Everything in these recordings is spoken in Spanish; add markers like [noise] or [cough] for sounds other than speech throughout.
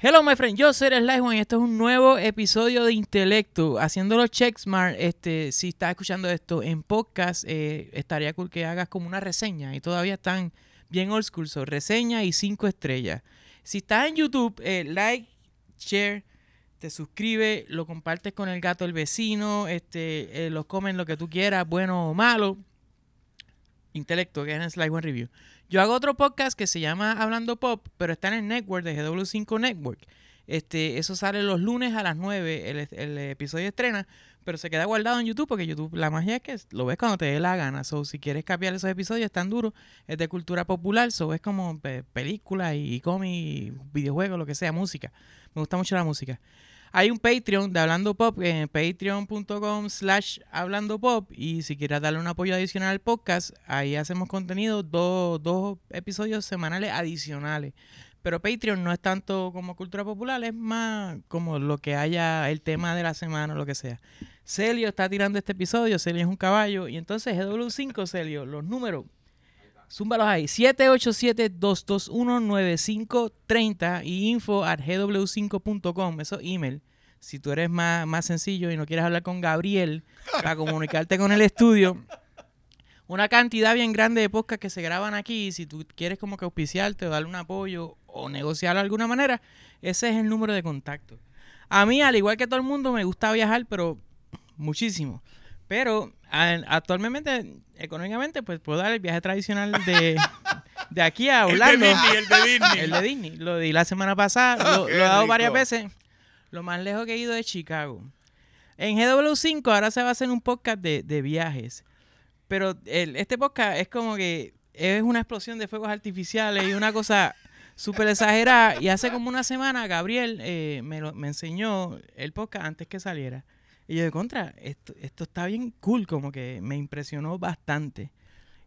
Hello, my friend. Yo soy One y esto es un nuevo episodio de Intelecto. Haciendo los checksmart, este, si estás escuchando esto en podcast, eh, estaría cool que hagas como una reseña. Y todavía están bien old school, reseña y cinco estrellas. Si estás en YouTube, eh, like, share, te suscribes, lo compartes con el gato, el vecino, este, eh, los comen lo que tú quieras, bueno o malo. Intelecto, que es en One Review. Yo hago otro podcast que se llama Hablando Pop, pero está en el network de GW5 Network. Este, eso sale los lunes a las 9, el, episodio estrena, pero se queda guardado en YouTube porque YouTube, la magia es que lo ves cuando te dé la gana. O si quieres cambiar esos episodios, tan duros, es de cultura popular, so, es como películas y cómics, videojuegos, lo que sea, música. Me gusta mucho la música. Hay un Patreon de Hablando Pop en patreon.com slash Hablando Pop y si quieres darle un apoyo adicional al podcast, ahí hacemos contenido, dos, dos episodios semanales adicionales. Pero Patreon no es tanto como cultura popular, es más como lo que haya, el tema de la semana o lo que sea. Celio está tirando este episodio, Celio es un caballo, y entonces GW5, Celio, los números zúmbalos ahí. 787-221-9530 y info at gw5.com. Eso es email. Si tú eres más, más sencillo y no quieres hablar con Gabriel para comunicarte con el estudio, una cantidad bien grande de podcasts que se graban aquí. Si tú quieres como que auspiciarte o darle un apoyo o negociar de alguna manera, ese es el número de contacto. A mí, al igual que todo el mundo, me gusta viajar, pero muchísimo. Pero actualmente, económicamente, pues puedo dar el viaje tradicional de, [laughs] de aquí a Orlando. El de Disney, el de Disney. Lo di la semana pasada, ah, lo, he dado varias veces. Lo más lejos que he ido es Chicago. En GW5 ahora se va a hacer un podcast de, viajes. Pero el, este podcast es como que es una explosión de fuegos artificiales y una cosa súper exagerada. Y hace como una semana Gabriel eh, me, lo, me enseñó el podcast antes que saliera. Y yo de contra, esto, esto está bien cool, como que me impresionó bastante.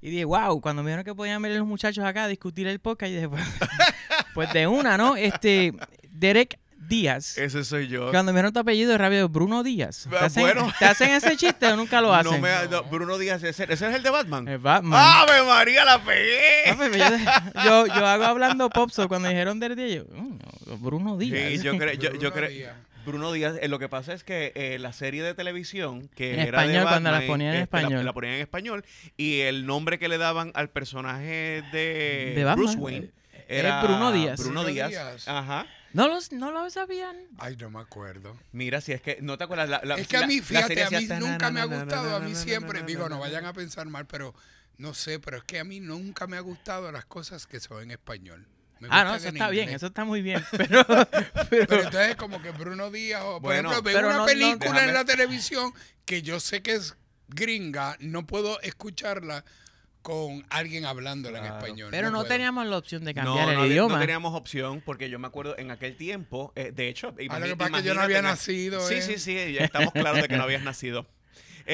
Y dije, wow, cuando vieron que podían venir los muchachos acá a discutir el podcast, y pues, [laughs] pues, de una, ¿no? Este, Derek Díaz. Ese soy yo. Cuando vieron tu apellido de rabia, Bruno Díaz. ¿Te ah, hacen, ¿Te hacen ese chiste o nunca lo hacen? No Bruno Díaz, ese, ese, es el de Batman. El Batman. María, la pegué! Ah, pues, yo, yo, hago hablando popso cuando dijeron Derek Díaz, yo, mm, Bruno Díaz. Sí, yo creo, yo Bruno Díaz, eh, lo que pasa es que eh, la serie de televisión que era cuando la ponían en este, español. La, ponían en español y el nombre que le daban al personaje de, Bruce Wayne eh, era Bruno Díaz. Bruno, Díaz. Ajá. No lo, no lo sabían. Ay, no me acuerdo. Mira, si es que no te acuerdas. es que a mí, fíjate, a mí nunca me ha gustado. A mí siempre, digo, no vayan a pensar mal, pero no sé, pero es que a mí nunca me ha gustado las cosas que son en español ah, no, eso está bien, eso está muy bien. [laughs] Pero, pero, entonces, como que Bruno Díaz, o, por ejemplo, veo una película en la televisión que yo sé que es gringa, no puedo escucharla con alguien hablándola en español. Pero no, teníamos la opción de cambiar el idioma. No teníamos opción porque yo me acuerdo en aquel tiempo, eh, de hecho, ah, lo que yo no había nacido. Sí, eh. sí, sí, ya estamos claros de que no habías nacido. [laughs]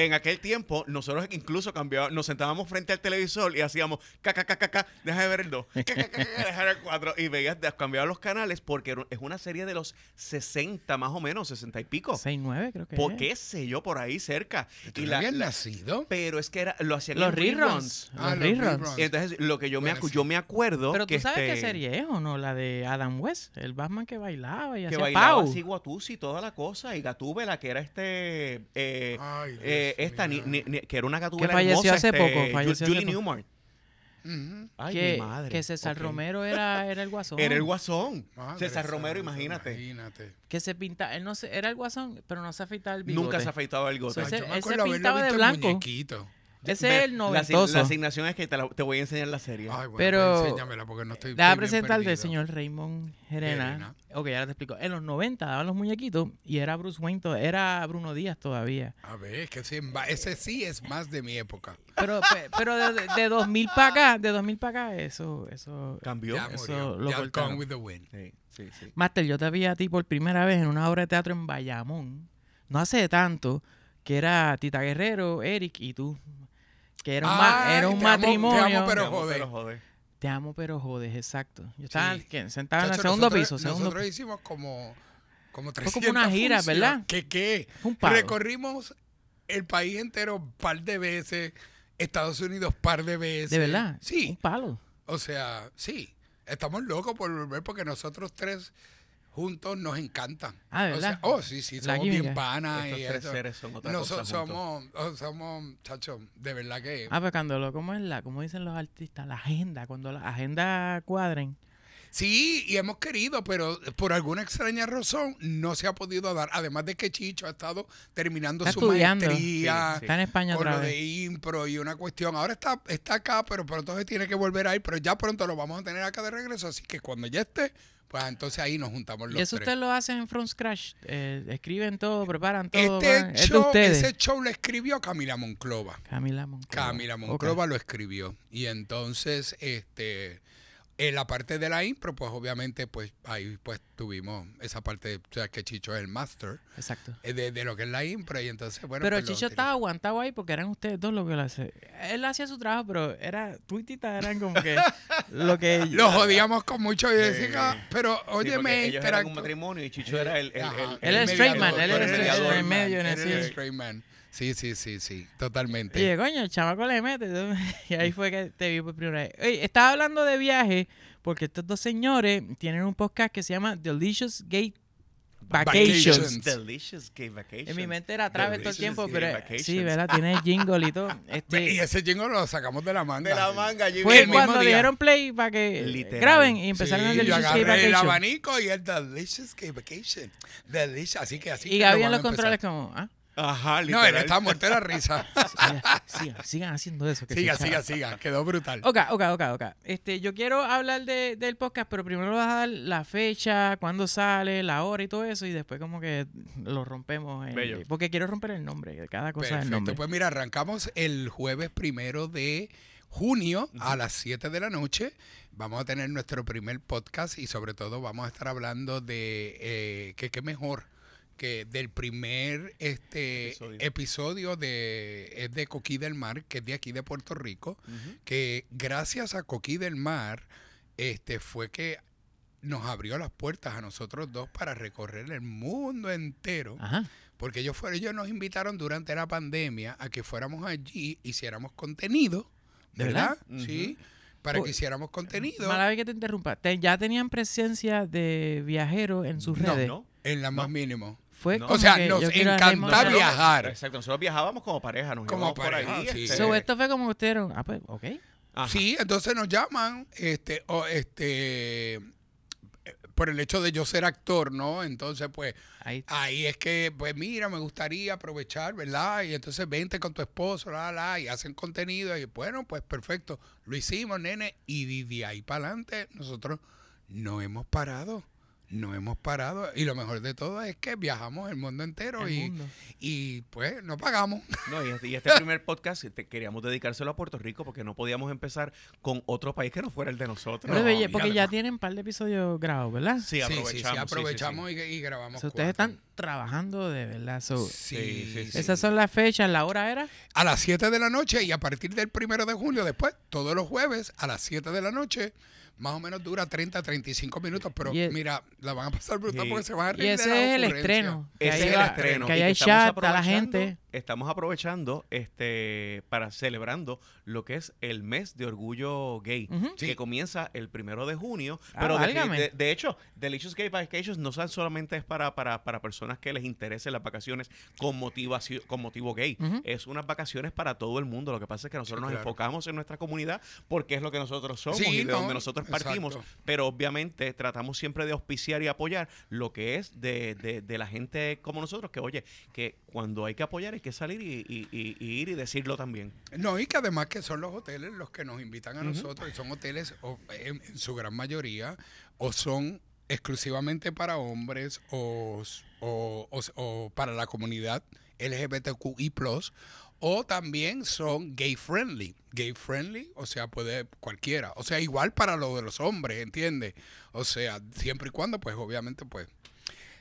en aquel tiempo, nosotros incluso cambiábamos, nos sentábamos frente al televisor y hacíamos caca, caca, caca, deja de ver el 2, deja de ver el 4. Y veías, cambiaba los canales porque es una serie de los 60 más o menos, 60 y pico. 69 creo que. ¿Por qué sé yo por ahí cerca? y la, habían nacido? Pero es que era, lo hacían los reruns. los ah, reruns. Y entonces, lo que yo, me, acu yo me acuerdo. Pero que tú sabes qué este serie es o no, la de Adam West, el Batman que bailaba y que bailaba Pau. así Guatuzzi, toda la cosa, y Gatúbela, que era este. eh, eh esta, ni, ni, que era una gatúbela Que falleció hermosa, hace este, poco. Falleció Julie hace Ay, que, madre. Que César Romero era, era el guasón. Era el guasón. César Romero, imagínate. Imagínate. Que se pinta, él no se, era el guasón, pero no se afeitaba el bigote. Nunca se afeitaba el bigote. O sea, él se pintaba de blanco. Ese es el noventoso. La, asignación es que te, voy a enseñar la serie. Ay, bueno, pero pues, enséñamela porque no estoy a presentar del señor Raymond Gerena. Ok, ahora te explico. En los 90 daban los muñequitos y era Bruce Wayne, era Bruno Díaz todavía. A ver, que ese, ese sí es más de mi época. Pero, pero de, de 2000 para acá, de 2000 para acá, eso, eso cambió. Ya eso with the wind. Sí, sí, sí. Master, yo te vi a ti por primera vez en una obra de teatro en Bayamón. No hace tanto que era Tita Guerrero, Eric y tú. Que era un, matrimonio. te amo, pero joder. Te amo, pero jodes, exacto. Yo estaba sentado en el segundo piso. Nosotros hicimos como, como como una gira, ¿verdad? ¿Qué qué? un Recorrimos el país entero un par de veces, Estados Unidos par de veces. De verdad. sí Un palo. o sea, sí. Estamos locos por volver porque nosotros tres juntos nos encantan. Ah, ¿verdad? O sea, oh, sí, sí, somos bien panas. Estos y tres no, somos, oh, somos, chacho, de verdad que... Ah, pero cuando lo, ¿cómo es la, cómo dicen los artistas, la agenda, cuando la agenda cuadren, Sí, y hemos querido, pero por alguna extraña razón no se ha podido dar. Además de que Chicho ha estado terminando su maestría. Está en España lo de impro y una cuestión. Ahora está, está acá, pero pronto se tiene que volver a ir. Pero ya pronto lo vamos a tener acá de regreso. Así que cuando ya esté, pues entonces ahí nos juntamos los ¿Y eso lo hacen en Front Scratch? Eh, escriben todo, preparan todo. Este show, ese show lo escribió Camila Monclova. Camila Monclova. Camila Monclova lo escribió. Y entonces, este en la parte de la impro, pues obviamente, pues ahí pues tuvimos esa parte, o sea, que Chicho es el master. Exacto. Eh, de, de lo que es la impro y entonces, bueno. Pero pues, Chicho estaba aguantado ahí porque eran ustedes dos los que lo hacían. Él hacía su trabajo, pero era, tú y eran como que [laughs] lo que... Los odiamos con mucho y decía, ah, pero óyeme, un matrimonio y Chicho era el... el, el, era el straight man, él era el straight man. Sí, sí, sí, sí, totalmente. Y coño, el chamaco le mete. [laughs] Y ahí fue que te vi por primera vez. Oye, estaba hablando de viaje porque estos dos señores tienen un podcast que se llama Delicious Gay Vacations. Delicious Gay Vacations. En mi mente era Travis todo el tiempo, pero eh, sí, ¿verdad? Tiene jingle y todo. [laughs] Este, y ese jingle lo sacamos de la manga. De la manga. Fue cuando dijeron dieron play para que graben y empezaron el Delicious Gay Vacations. el abanico y el Delicious Gay Vacation. Delicious, así que así. Y Gabriel los controles como, ¿ah? Ajá, literal. No, él estaba muerto de la risa. [laughs] Sigan, sigan, haciendo eso. Que siga, siga, siga. Quedó brutal. Ok, ok, ok, ok. Este, yo quiero hablar de, del podcast, pero primero vas a dar la fecha, cuándo sale, la hora y todo eso, y después como que lo rompemos. Eh, porque quiero romper el nombre, cada cosa es el Pues mira, arrancamos el jueves primero de junio a las 7 de la noche vamos a tener nuestro primer podcast y sobre todo vamos a estar hablando de eh, que qué mejor que del primer este episodio, de es de Coquí del Mar, que es de aquí de Puerto Rico, que gracias a Coquí del Mar este fue que nos abrió las puertas a nosotros dos para recorrer el mundo entero. Porque ellos, fueron, ellos nos invitaron durante la pandemia a que fuéramos allí, hiciéramos contenido, ¿verdad? Sí. Para que hiciéramos contenido. Mala vez que te interrumpa. ¿Ya tenían presencia de viajeros en sus redes? No, en la más mínimo o sea, nos encanta viajar. Exacto, nosotros viajábamos como pareja, como pareja, por Sí. esto fue como ustedes, ah, pues, ok. Sí, entonces nos llaman, este, o este, por el hecho de yo ser actor, ¿no? Entonces, pues, ahí, es que, pues, mira, me gustaría aprovechar, ¿verdad? Y entonces vente con tu esposo, la, la, y hacen contenido, y bueno, pues, perfecto, lo hicimos, nene, y de ahí para adelante nosotros no hemos parado no hemos parado y lo mejor de todo es que viajamos el mundo entero y, y, pues no pagamos. No, y, este, este [laughs] primer podcast este, queríamos dedicárselo a Puerto Rico porque no podíamos empezar con otro país que no fuera el de nosotros. porque ya tienen un par de episodios grabados, ¿verdad? Sí, aprovechamos. y, grabamos. ustedes están trabajando de verdad. sí sí, Esas son las fechas, la hora era. A las 7 de la noche y a partir del primero de julio después, todos los jueves a las 7 de la noche más o menos dura 30, 35 minutos, pero e- mira, la van a pasar brutal porque se van a reír. Y ese es el estreno. Ese es el estreno. Que ahí hay chat, a la gente estamos aprovechando este para celebrando lo que es el mes de orgullo gay, que comienza el primero de junio. Ah, pero de, hecho, Delicious Gay Vacations no solamente es para, para, personas que les interesen las vacaciones con motivación, con motivo gay. Es unas vacaciones para todo el mundo. Lo que pasa es que nosotros nos enfocamos en nuestra comunidad porque es lo que nosotros somos y de donde nosotros partimos. Pero obviamente tratamos siempre de auspiciar y apoyar lo que es de, de la gente como nosotros, que oye, que cuando hay que apoyar que salir y, ir y decirlo también. No, y que además que son los hoteles los que nos invitan a nosotros, y son hoteles en, su gran mayoría, o son exclusivamente para hombres o, o, o para la comunidad LGBTQI, o también son gay friendly. Gay friendly, o sea, puede cualquiera. O sea, igual para lo de los hombres, ¿entiendes? O sea, siempre y cuando, pues obviamente, pues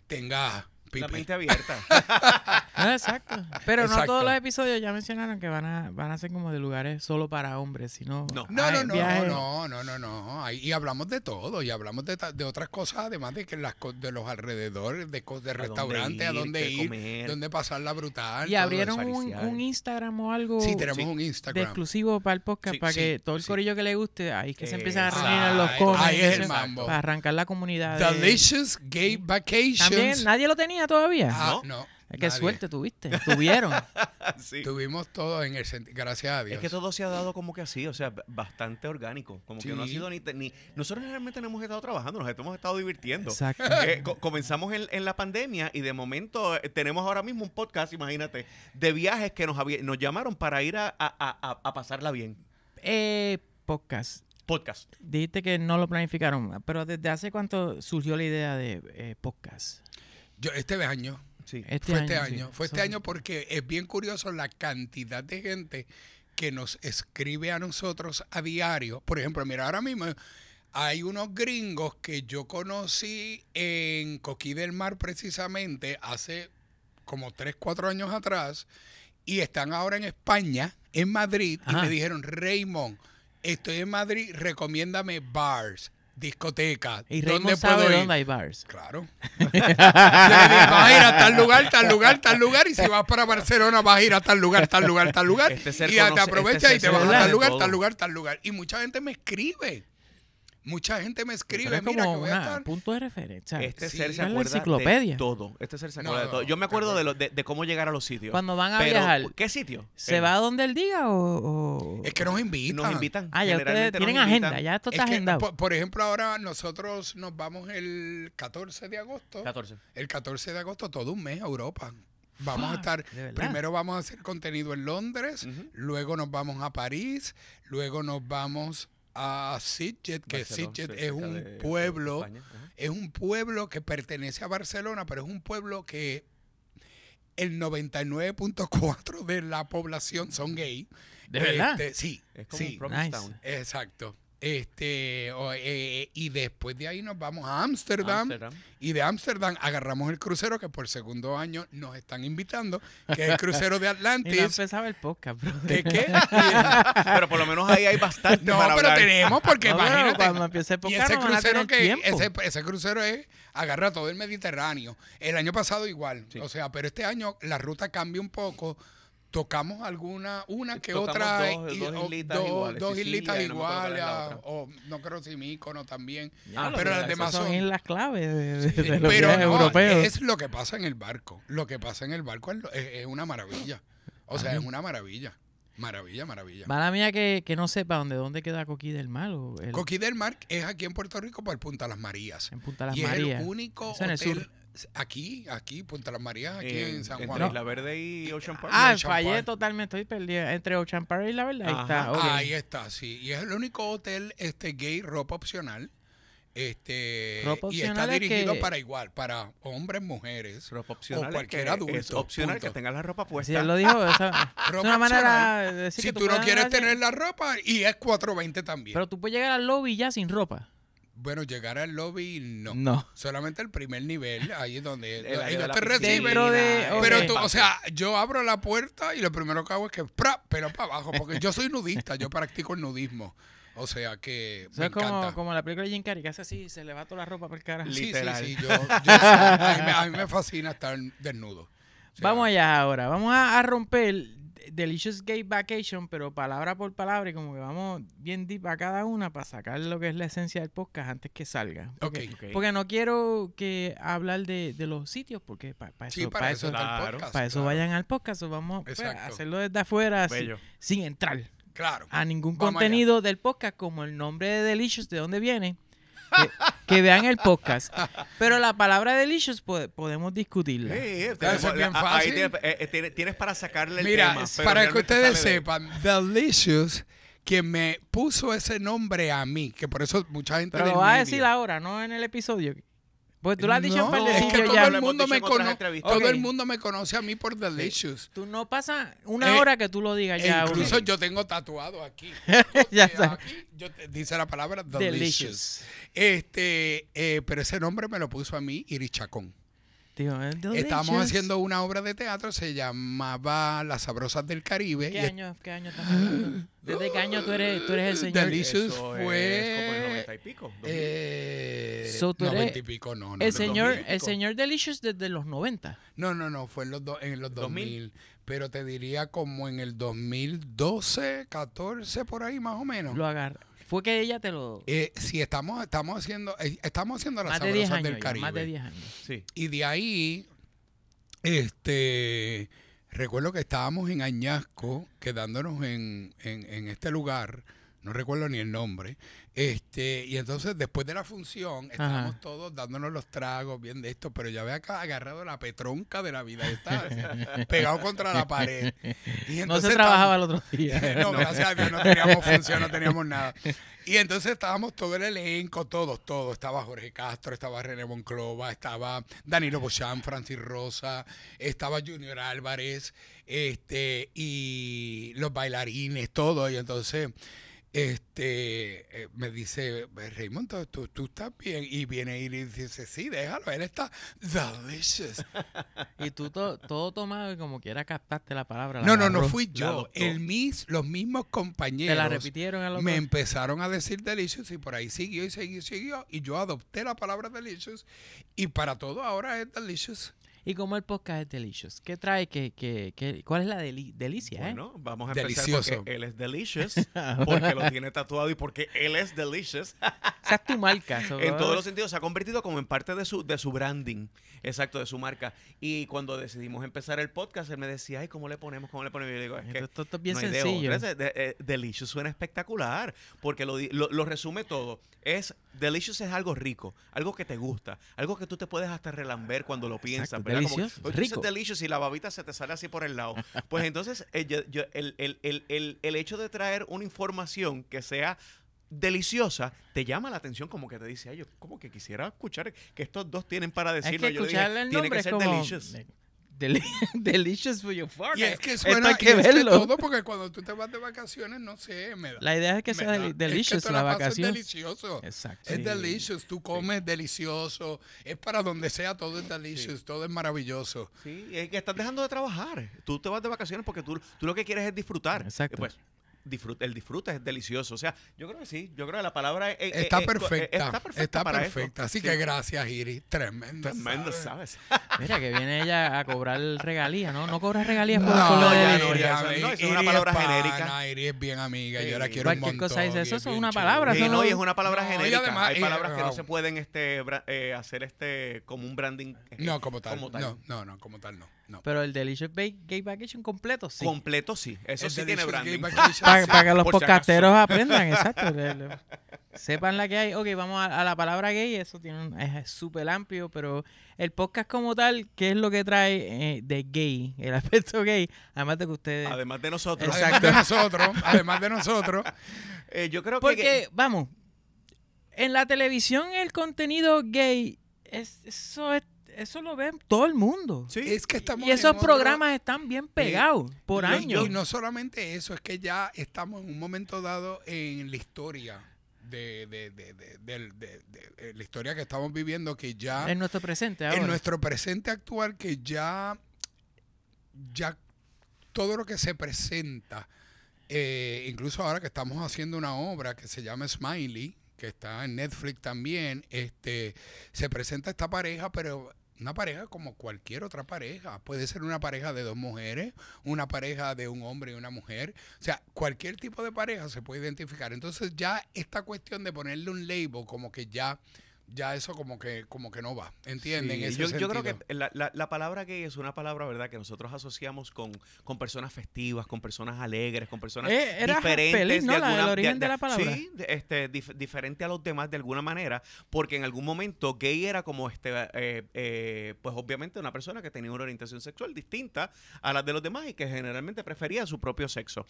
tenga la abierta. [laughs] Ah, exacto. Pero no todos los episodios ya mencionaron que van a, van a ser como de lugares solo para hombres, sino. No, no, no, no, no, no, Ahí, y hablamos de todo, y hablamos de, otras cosas, además de que las de los alrededores, de, de restaurantes, a dónde ir, dónde, pasar la brutal. Y abrieron un, Instagram o algo. Sí, tenemos un Instagram. exclusivo para el podcast, para que todo el corillo que le guste, ahí que se empiezan a reunir los cómics. Para arrancar la comunidad. Delicious Gay Vacations. También nadie lo tenía todavía? Ah, no. Qué suerte tuviste, tuvieron. [laughs] sí. Tuvimos todo en el gracias a Dios. Es que todo se ha dado como que así, o sea, bastante orgánico. Como que no ha sido ni, Nosotros realmente no hemos estado trabajando, nos hemos estado divirtiendo. Eh, comenzamos en, la pandemia y de momento eh, tenemos ahora mismo un podcast, imagínate, de viajes que nos, nos llamaron para ir a, a, pasarla bien. Eh, podcast. Podcast. Dijiste que no lo planificaron, pero ¿desde hace cuánto surgió la idea de eh, podcast? Yo, este año. Este fue este año. Fue este año porque es bien curioso la cantidad de gente que nos escribe a nosotros a diario. Por ejemplo, mira, ahora mismo hay unos gringos que yo conocí en Coquí del Mar precisamente hace como 3, 4 años atrás y están ahora en España, en Madrid, y me dijeron, Raymond, estoy en Madrid, recomiéndame bars discoteca. Y ¿Dónde puedo Claro. [laughs] [laughs] vas a ir a tal lugar, tal lugar, tal lugar. Y si vas para Barcelona, vas a ir a tal lugar, tal lugar, tal lugar. Este y te este aprovechas y te vas a tal lugar, tal lugar, tal lugar. Y mucha gente me escribe. Mucha gente me escribe, mira que punto de referencia. Este acuerda de todo. Este ser Yo me acuerdo de, cómo llegar a los sitios. Cuando van a viajar. ¿Qué sitio? ¿Se va a donde él diga o, Es que nos invitan. Nos invitan. Ah, ustedes tienen agenda, ya esto está agendado. por, ejemplo, ahora nosotros nos vamos el 14 de agosto. 14. El 14 de agosto, todo un mes a Europa. Vamos a estar, primero vamos a hacer contenido en Londres, luego nos vamos a París, luego nos vamos a Sitget, que Sitget es un pueblo, es un pueblo que pertenece a Barcelona, pero es un pueblo que el 99.4 de la población son gay. ¿De verdad? Este, sí. Es como sí. Exacto. Este, eh, y después de ahí nos vamos a Ámsterdam. Y de Ámsterdam agarramos el crucero que por segundo año nos están invitando, que es el crucero de [laughs] Atlantis. y no empezaba el podcast, bro. ¿De qué? [laughs] pero por lo menos ahí hay bastante. No, pero tenemos, porque imagínate. Cuando el podcast, ese crucero, que, ese, ese, crucero es, agarra todo el Mediterráneo. El año pasado igual. O sea, pero este año la ruta cambia un poco tocamos alguna, una que otra. Dos, islitas iguales. o no creo si mi Mícono también. pero las son. las claves de, los pero europeos. Es lo que pasa en el barco. Lo que pasa en el barco es, una maravilla. O sea, es una maravilla. Maravilla, maravilla. Mala mía que, no sepa dónde, dónde queda Coquí del Mar. El... Coquí del Mar es aquí en Puerto Rico por Punta Las Marías. En Punta Las Marías. Es el único Aquí, aquí, Punta Las Marías, aquí en San Juan. Entre Isla Verde y Ocean ah, Park. Ah, fallé totalmente, estoy perdida. Entre Ocean Park y La Verde, ahí está. Ahí está, sí. Y es el único hotel este gay, ropa opcional. Este, ropa y está dirigido para igual, para hombres, mujeres ropa opcional o cualquier adulto. Es opcional que tengas la ropa puesta. Si lo dijo, esa, [laughs] es una manera de decir Si tú no quieres tener la ropa y es 420 también. Pero tú puedes llegar al lobby ya sin ropa. Bueno, llegar al lobby no. No. Solamente el primer nivel, ahí es donde [laughs] no te reciben. Pero tú, o sea, yo abro la puerta y lo primero que hago es que ¡pra! pero para abajo, porque yo soy nudista, yo practico el nudismo. O sea que. es como, la película de Jim Carrey, que hace así, se le va toda la ropa por el cara. Sí, sí, sí. Yo, yo a, mí, me fascina estar desnudo. vamos allá ahora. Vamos a romper Delicious Gay Vacation, pero palabra por palabra y como que vamos bien deep a cada una para sacar lo que es la esencia del podcast antes que salga. Porque, porque no quiero que hablar de, los sitios, porque para, eso, para eso vayan al podcast o vamos pues, a hacerlo desde afuera sin, entrar claro. a ningún contenido del podcast como el nombre de Delicious, de dónde viene que, vean el podcast. Pero la palabra delicious podemos discutirla. Sí, bien fácil. Eh, eh, tienes, para sacarle el Mira, para que ustedes sepan, delicious que me puso ese nombre a mí, que por eso mucha gente... Pero lo vas a decir ahora, no en el episodio. Pues, es que todo El mundo me conoce Todo el mundo me conoce a mí por Delicious. Eh, tú no pasa una eh, hora que tú lo digas ya. Incluso yo tengo tatuado aquí. [laughs] ya eh, está. yo te, dice la palabra Delicious. Este, pero ese nombre me lo puso a mí Iri Tío, haciendo una obra de teatro, se llamaba Las Sabrosas del Caribe. ¿Qué año, qué año estás ¿Desde qué año tú eres, tú eres el señor? Delicious Eso fue... Es como el 90 y pico. Eh, so, 90 y pico, no. no el, señor, pico. el señor Delicious desde los 90. No, no, no, fue en los, do, en los 2000, 2000, Pero te diría como en el 2012, 14, por ahí más o menos. Lo agarra. Fue que ella te lo. Eh, si estamos, estamos haciendo, eh, estamos haciendo las sabrosas del Caribe. más de 10 años. Sí. Y de ahí, este recuerdo que estábamos en Añasco, quedándonos en, en este lugar no recuerdo ni el nombre, este, y entonces después de la función estábamos todos dándonos los tragos, bien de esto, pero ya había agarrado la petronca de la vida, está [laughs] pegado contra la pared. Y entonces, no se trabajaba el otro día. [laughs] no, gracias a Dios, no teníamos función, no teníamos nada. Y entonces estábamos todo el elenco, todos, todos. Estaba Jorge Castro, estaba René Monclova, estaba Danilo Bochán, Francis Rosa, estaba Junior Álvarez, este, y los bailarines, todos. Y entonces este, eh, me dice, pues, Raymond, ¿tú, tú estás bien. Y viene y dice, sí, déjalo, él está delicious. [laughs] y tú todo tomado y como quiera captaste la palabra. no, no, no fui yo. El mis, los mismos compañeros. la repitieron Me empezaron a decir delicious y por ahí siguió y siguió y siguió. Y yo adopté la palabra delicious y para todo ahora es delicious y como el podcast es delicious. ¿Qué trae? ¿Qué, qué, qué cuál es la delicia? Eh? Bueno, vamos a empezar porque él es delicious, [laughs] ah, porque lo tiene tatuado y porque él es delicious. [laughs] es tu marca. [laughs] en todos los sentidos, se ha convertido como en parte de su, de su branding, exacto, de su marca. Y cuando decidimos empezar el podcast, él me decía, ay, ¿cómo le ponemos? ¿Cómo le ponemos? Y yo digo, es que esto, es bien sencillo. Eh, delicious suena espectacular, porque lo, lo, lo resume todo. Es Delicious es algo rico, algo que te gusta, algo que tú te puedes hasta relamber cuando lo piensas rico. y la babita se te sale así por el lado. [laughs] Pues entonces, eh, el, el, el, el hecho de traer una información que sea deliciosa, te llama la atención como que te dice, ay, yo como que quisiera escuchar que estos dos tienen para decirlo. tiene que ser [laughs] Delicious for your fork. Y es que suena, que todo porque cuando tú te vas de vacaciones, no sé, me da. La idea es que sea delicioso es la, vacación. Es delicioso. Exacto. Es delicious, tú comes delicioso, es para donde sea todo es delicious, todo es maravilloso. Sí, es que estás dejando de trabajar. Tú te vas de vacaciones porque tú, tú lo que quieres es disfrutar. Exacto. Pues, disfrute, el disfrute es delicioso. O sea, yo creo que sí, yo creo que la palabra está, perfecta, está perfecta. Así que gracias, Iri, Tremendo. Tremendo, ¿sabes? [laughs] Mira que viene ella a cobrar regalías, ¿no? No cobra regalías por no, es una palabra genérica. Pana, es bien amiga, yo la quiero un montón, cosa eso es una palabra. Sí, no, y es una palabra genérica. Hay palabras que no se pueden este, eh, hacer este como un branding. Eh, no, como Como tal. No, no, no, como tal no. Pero el Delicious Gay Vacation completo sí. Completo sí. Eso sí tiene branding. para, que los podcasteros aprendan, exacto. sepan la que hay. Ok, vamos a, la palabra gay. Eso tiene es súper amplio, pero el podcast como tal, ¿qué es lo que trae eh, de gay? El aspecto gay. Además de que ustedes... Además de nosotros. Además de nosotros. además de nosotros. Eh, yo creo que... Porque, vamos, en la televisión el contenido gay, eso es eso lo ve todo el mundo. es que estamos y esos programas están bien eh, pegados por años. Y no solamente eso, es que ya estamos en un momento dado en la historia. De, eh, la historia que estamos viviendo que ya... En nuestro presente ahora. En nuestro presente actual que ya, ya todo lo que se presenta, eh, incluso ahora que estamos haciendo una obra que se llama Smiley, que está en Netflix también, este, se presenta esta pareja, pero una pareja como cualquier otra pareja. Puede ser una pareja de dos mujeres, una pareja de un hombre y una mujer. O sea, cualquier tipo de pareja se puede identificar. Entonces ya esta cuestión de ponerle un label como que ya ya eso como que como que no va, ¿entienden? yo, creo que la, palabra gay es una palabra, ¿verdad? Que nosotros asociamos con, personas festivas, con personas alegres, con personas eh, era diferentes. alguna, Sí, este, diferente a los demás de alguna manera, porque en algún momento gay era como, este eh, eh, pues obviamente una persona que tenía una orientación sexual distinta a la de los demás y que generalmente prefería su propio sexo.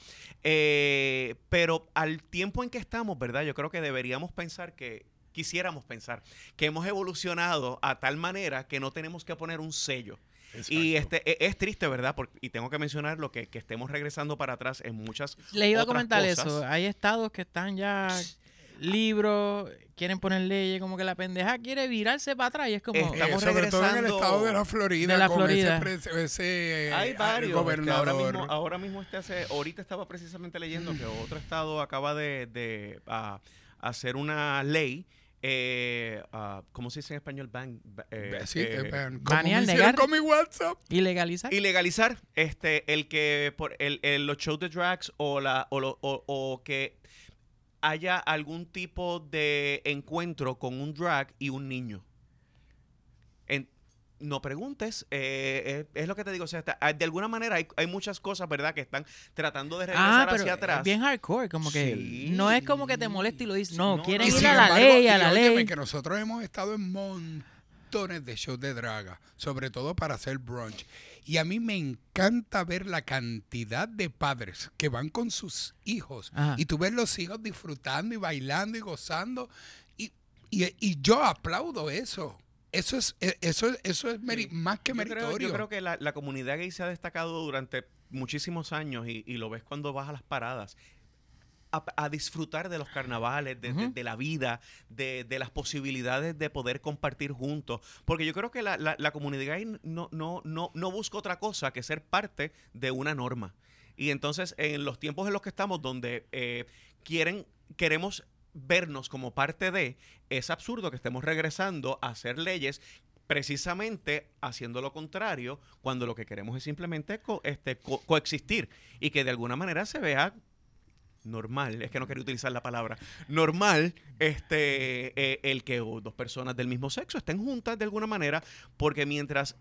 pero al tiempo en que estamos, ¿verdad? Yo creo que deberíamos pensar que quisiéramos pensar, que hemos evolucionado a tal manera que no tenemos que poner un sello. Y este e, es, triste, ¿verdad? Porque, y tengo que mencionar lo que, estemos regresando para atrás en muchas. Le iba a comentar eso. Hay estados que están ya libros, quieren poner leyes, como que la pendeja quiere virarse para atrás y es como... Estamos eh, sobre todo en el estado de la Florida. De la Florida. Ese, eh, Hay ah, varios. Este, gobernador. Ahora mismo, este ahorita estaba precisamente leyendo que otro estado acaba de, ah, hacer una ley eh, uh, ¿cómo se dice en español? Ban, eh, Con eh, eh, mi WhatsApp. Ilegalizar. Ilegalizar este, el que por el, el, los shows de drags o, la, o, lo, o, o que haya algún tipo de encuentro con un drag y un niño no preguntes. Eh, eh, es, lo que te digo. O sea, ah, de alguna manera hay, muchas cosas, ¿verdad?, que están tratando de ah, regresar hacia atrás. bien hardcore, como que no es como que te moleste y lo dices. No, no quieren ir a la ley, a la ley. que nosotros hemos estado en montones de shows de draga, sobre todo para hacer brunch. Y a mí me encanta ver la cantidad de padres que van con sus hijos y tú ves los hijos disfrutando y bailando y gozando. y, y yo aplaudo eso. E, eso es, eso, eso es más que yo creo que la, comunidad gay se ha destacado durante muchísimos años y, lo ves cuando vas a las paradas. A, disfrutar de los carnavales, de, la vida, de, las posibilidades de poder compartir juntos. Porque yo creo que la, la, la comunidad no, no, no, no busca otra cosa que ser parte de una norma. Y entonces, en los tiempos en los que estamos, donde eh, quieren, queremos vernos como parte de, es absurdo que estemos regresando a hacer leyes precisamente haciendo lo contrario cuando lo que queremos es simplemente este, coexistir y que de alguna manera se vea normal, es que no quería utilizar la palabra, normal este, eh, el que dos personas del mismo sexo estén juntas de alguna manera, porque mientras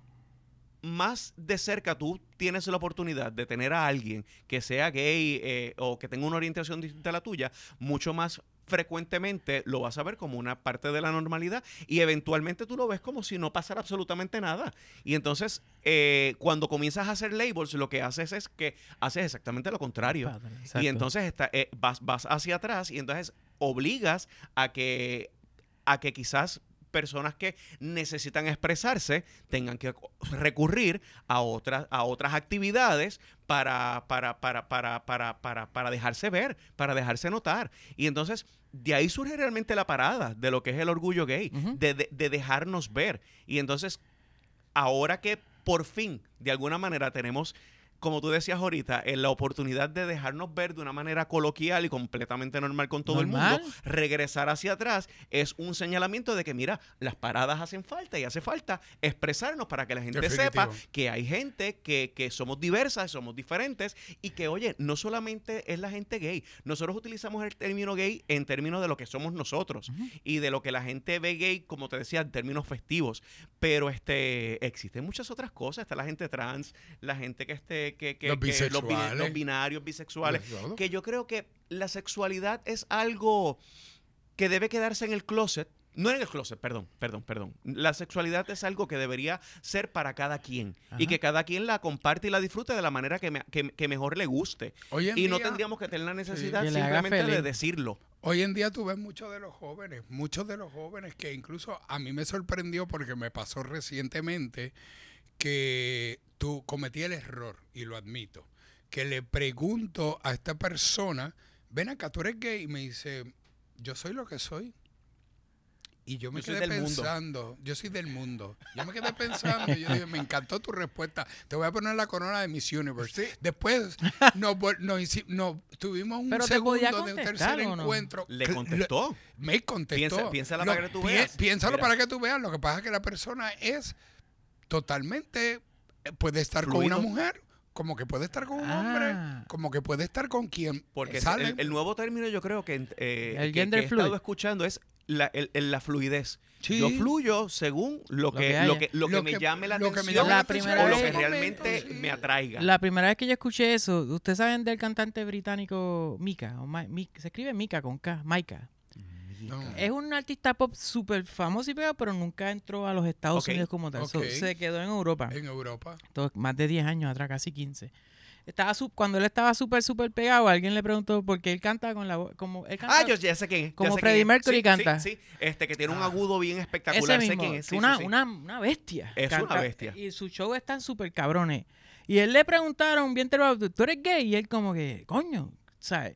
más de cerca tú tienes la oportunidad de tener a alguien que sea gay eh, o que tenga una orientación distinta a la tuya, mucho más frecuentemente lo vas a ver como una parte de la normalidad y eventualmente tú lo ves como si no pasara absolutamente nada. Y entonces, eh, cuando comienzas a hacer labels, lo que haces es que haces exactamente lo contrario. y entonces eh, vas, vas hacia atrás y entonces obligas a que, a que quizás personas que necesitan expresarse tengan que recurrir a otras, a otras actividades para, para, para, para, para dejarse ver, para dejarse notar. Y entonces de ahí surge realmente la parada de lo que es el orgullo gay, de, de, dejarnos ver. Y entonces, ahora que por fin, de alguna manera, tenemos como tú decías ahorita, en la oportunidad de dejarnos ver de una manera coloquial y completamente normal con todo el mundo, regresar hacia atrás es un señalamiento de que, mira, las paradas hacen falta y hace falta expresarnos para que la gente sepa que hay gente que, que somos diversas, somos diferentes y que, oye, no solamente es la gente gay, nosotros utilizamos el término gay en términos de lo que somos nosotros y de lo que la gente ve gay, como te decía, en términos festivos, pero este, existen muchas otras cosas, está la gente trans, la gente que esté los, binarios bisexuales. Que yo creo que la sexualidad es algo que debe quedarse en el closet. No en el closet, perdón, perdón, perdón. La sexualidad es algo que debería ser para cada quien y que cada quien la comparte y la disfrute de la manera que, mejor le guste. y no tendríamos que tener la necesidad simplemente de decirlo. Hoy en día tú ves muchos de los jóvenes, muchos de los jóvenes que incluso a mí me sorprendió porque me pasó recientemente que tú cometí el error, y lo admito, que le pregunto a esta persona, ven acá, tú eres gay, y me dice, yo soy lo que soy. Y yo me quedé pensando, yo soy del mundo. Yo me quedé pensando, yo dije, me encantó tu respuesta. Te voy a poner la corona de Miss Universe. Después [laughs] tuvimos un segundo de un tercer encuentro. ¿Le contestó? me contestó. piénsalo para que tú veas. Piénsalo para que tú veas. Lo que pasa es que la persona es totalmente eh, puede estar con una mujer como que puede estar con un ah. hombre, como que puede estar con quien. Porque sale. El, nuevo término yo creo que, eh, que, he estado escuchando es la, fluidez. Yo fluyo según lo, que, lo que, me llame la atención o lo que realmente me atraiga. La primera vez que yo escuché eso, ¿ustedes saben del cantante británico Mika? O se escribe Mika con K, Mika. Es un artista pop súper famoso y pegado, pero nunca entró a los Estados Unidos como tal. se quedó en Europa. En Europa. más de 10 años atrás, casi 15. Estaba cuando él estaba súper, súper pegado, alguien le preguntó por qué él canta con la voz. Como, ah, yo ya sé quién es. Como Freddie Mercury canta. Sí, sí, este que tiene un ah. agudo bien espectacular. es. una, bestia. Es una bestia. Y show show están súper cabrones. Y él le preguntaron bien terminado, ¿tú eres gay? Y él como que, coño, ¿sabes?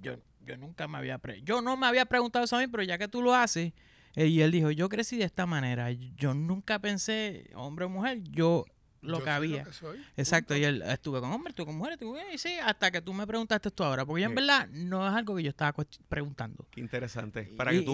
Yo yo nunca me había pre yo no me había preguntado eso a mí, pero ya que tú lo haces, eh, y él dijo, yo crecí de esta manera, yo nunca pensé, hombre o mujer, yo lo que había. Exacto, y él estuve con hombres, estuve con mujeres, y sí, hasta que tú me preguntaste esto ahora, porque en verdad no es algo que yo estaba preguntando. interesante. Para y,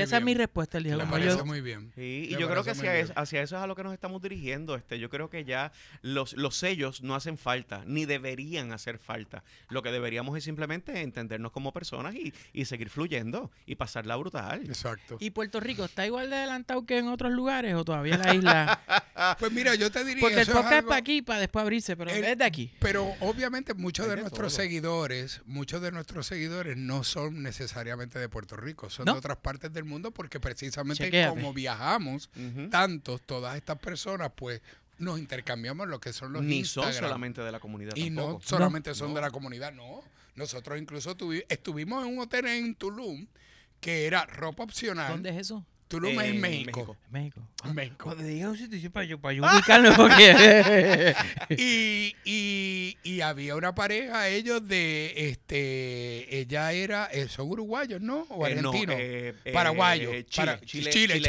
esa es mi respuesta, el día me parece muy bien. y, yo creo que hacia, hacia eso es a lo que nos estamos dirigiendo. Este, yo creo que ya los, los sellos no hacen falta, ni deberían hacer falta. Lo que deberíamos es simplemente entendernos como personas y, y seguir fluyendo y pasarla brutal. Exacto. ¿Y Puerto Rico está igual de adelantado que en otros lugares o todavía la isla? [laughs] pues mira, yo te diría porque para aquí para después abrirse, pero desde aquí. Pero obviamente muchos de nuestros seguidores, muchos de nuestros seguidores no son necesariamente de Puerto Rico, son de otras partes del mundo porque precisamente como viajamos tantos, todas estas personas, pues nos intercambiamos lo que son los Ni son solamente de la comunidad Y no solamente son de la comunidad, no. Nosotros incluso estuvimos en un hotel en Tulum que era ropa opcional. ¿Dónde es eso? Tulum es en México. En México. En México. Cuando diga un sitio, para yo, para yo [laughs] ubicarlo. Porque... [laughs] y, y, y había una pareja, ellos de, este, ella era, eh, son uruguayos, ¿no? O eh, argentinos. Eh, paraguayos. Chile, para, Chile, Chile,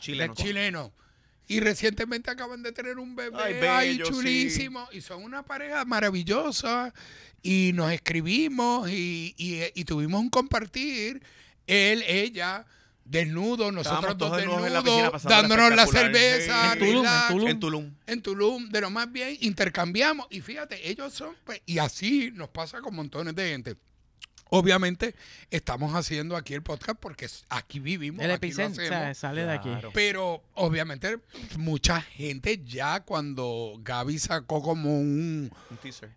chilenos. Chilenos. Y recientemente acaban de tener un bebé. Ay, bello, ay chulísimo. Y son una pareja maravillosa. Y nos escribimos y, y, y tuvimos un compartir. Él, ella desnudos, nosotros dos desnudos, dándonos la cerveza. En, Tulum, en, Tulum, de lo más bien, intercambiamos. Y fíjate, ellos son, pues, y así nos pasa con montones de gente. Obviamente estamos haciendo aquí el podcast porque aquí vivimos. El epicentro sale de aquí. Pero obviamente mucha gente ya cuando Gaby sacó como un,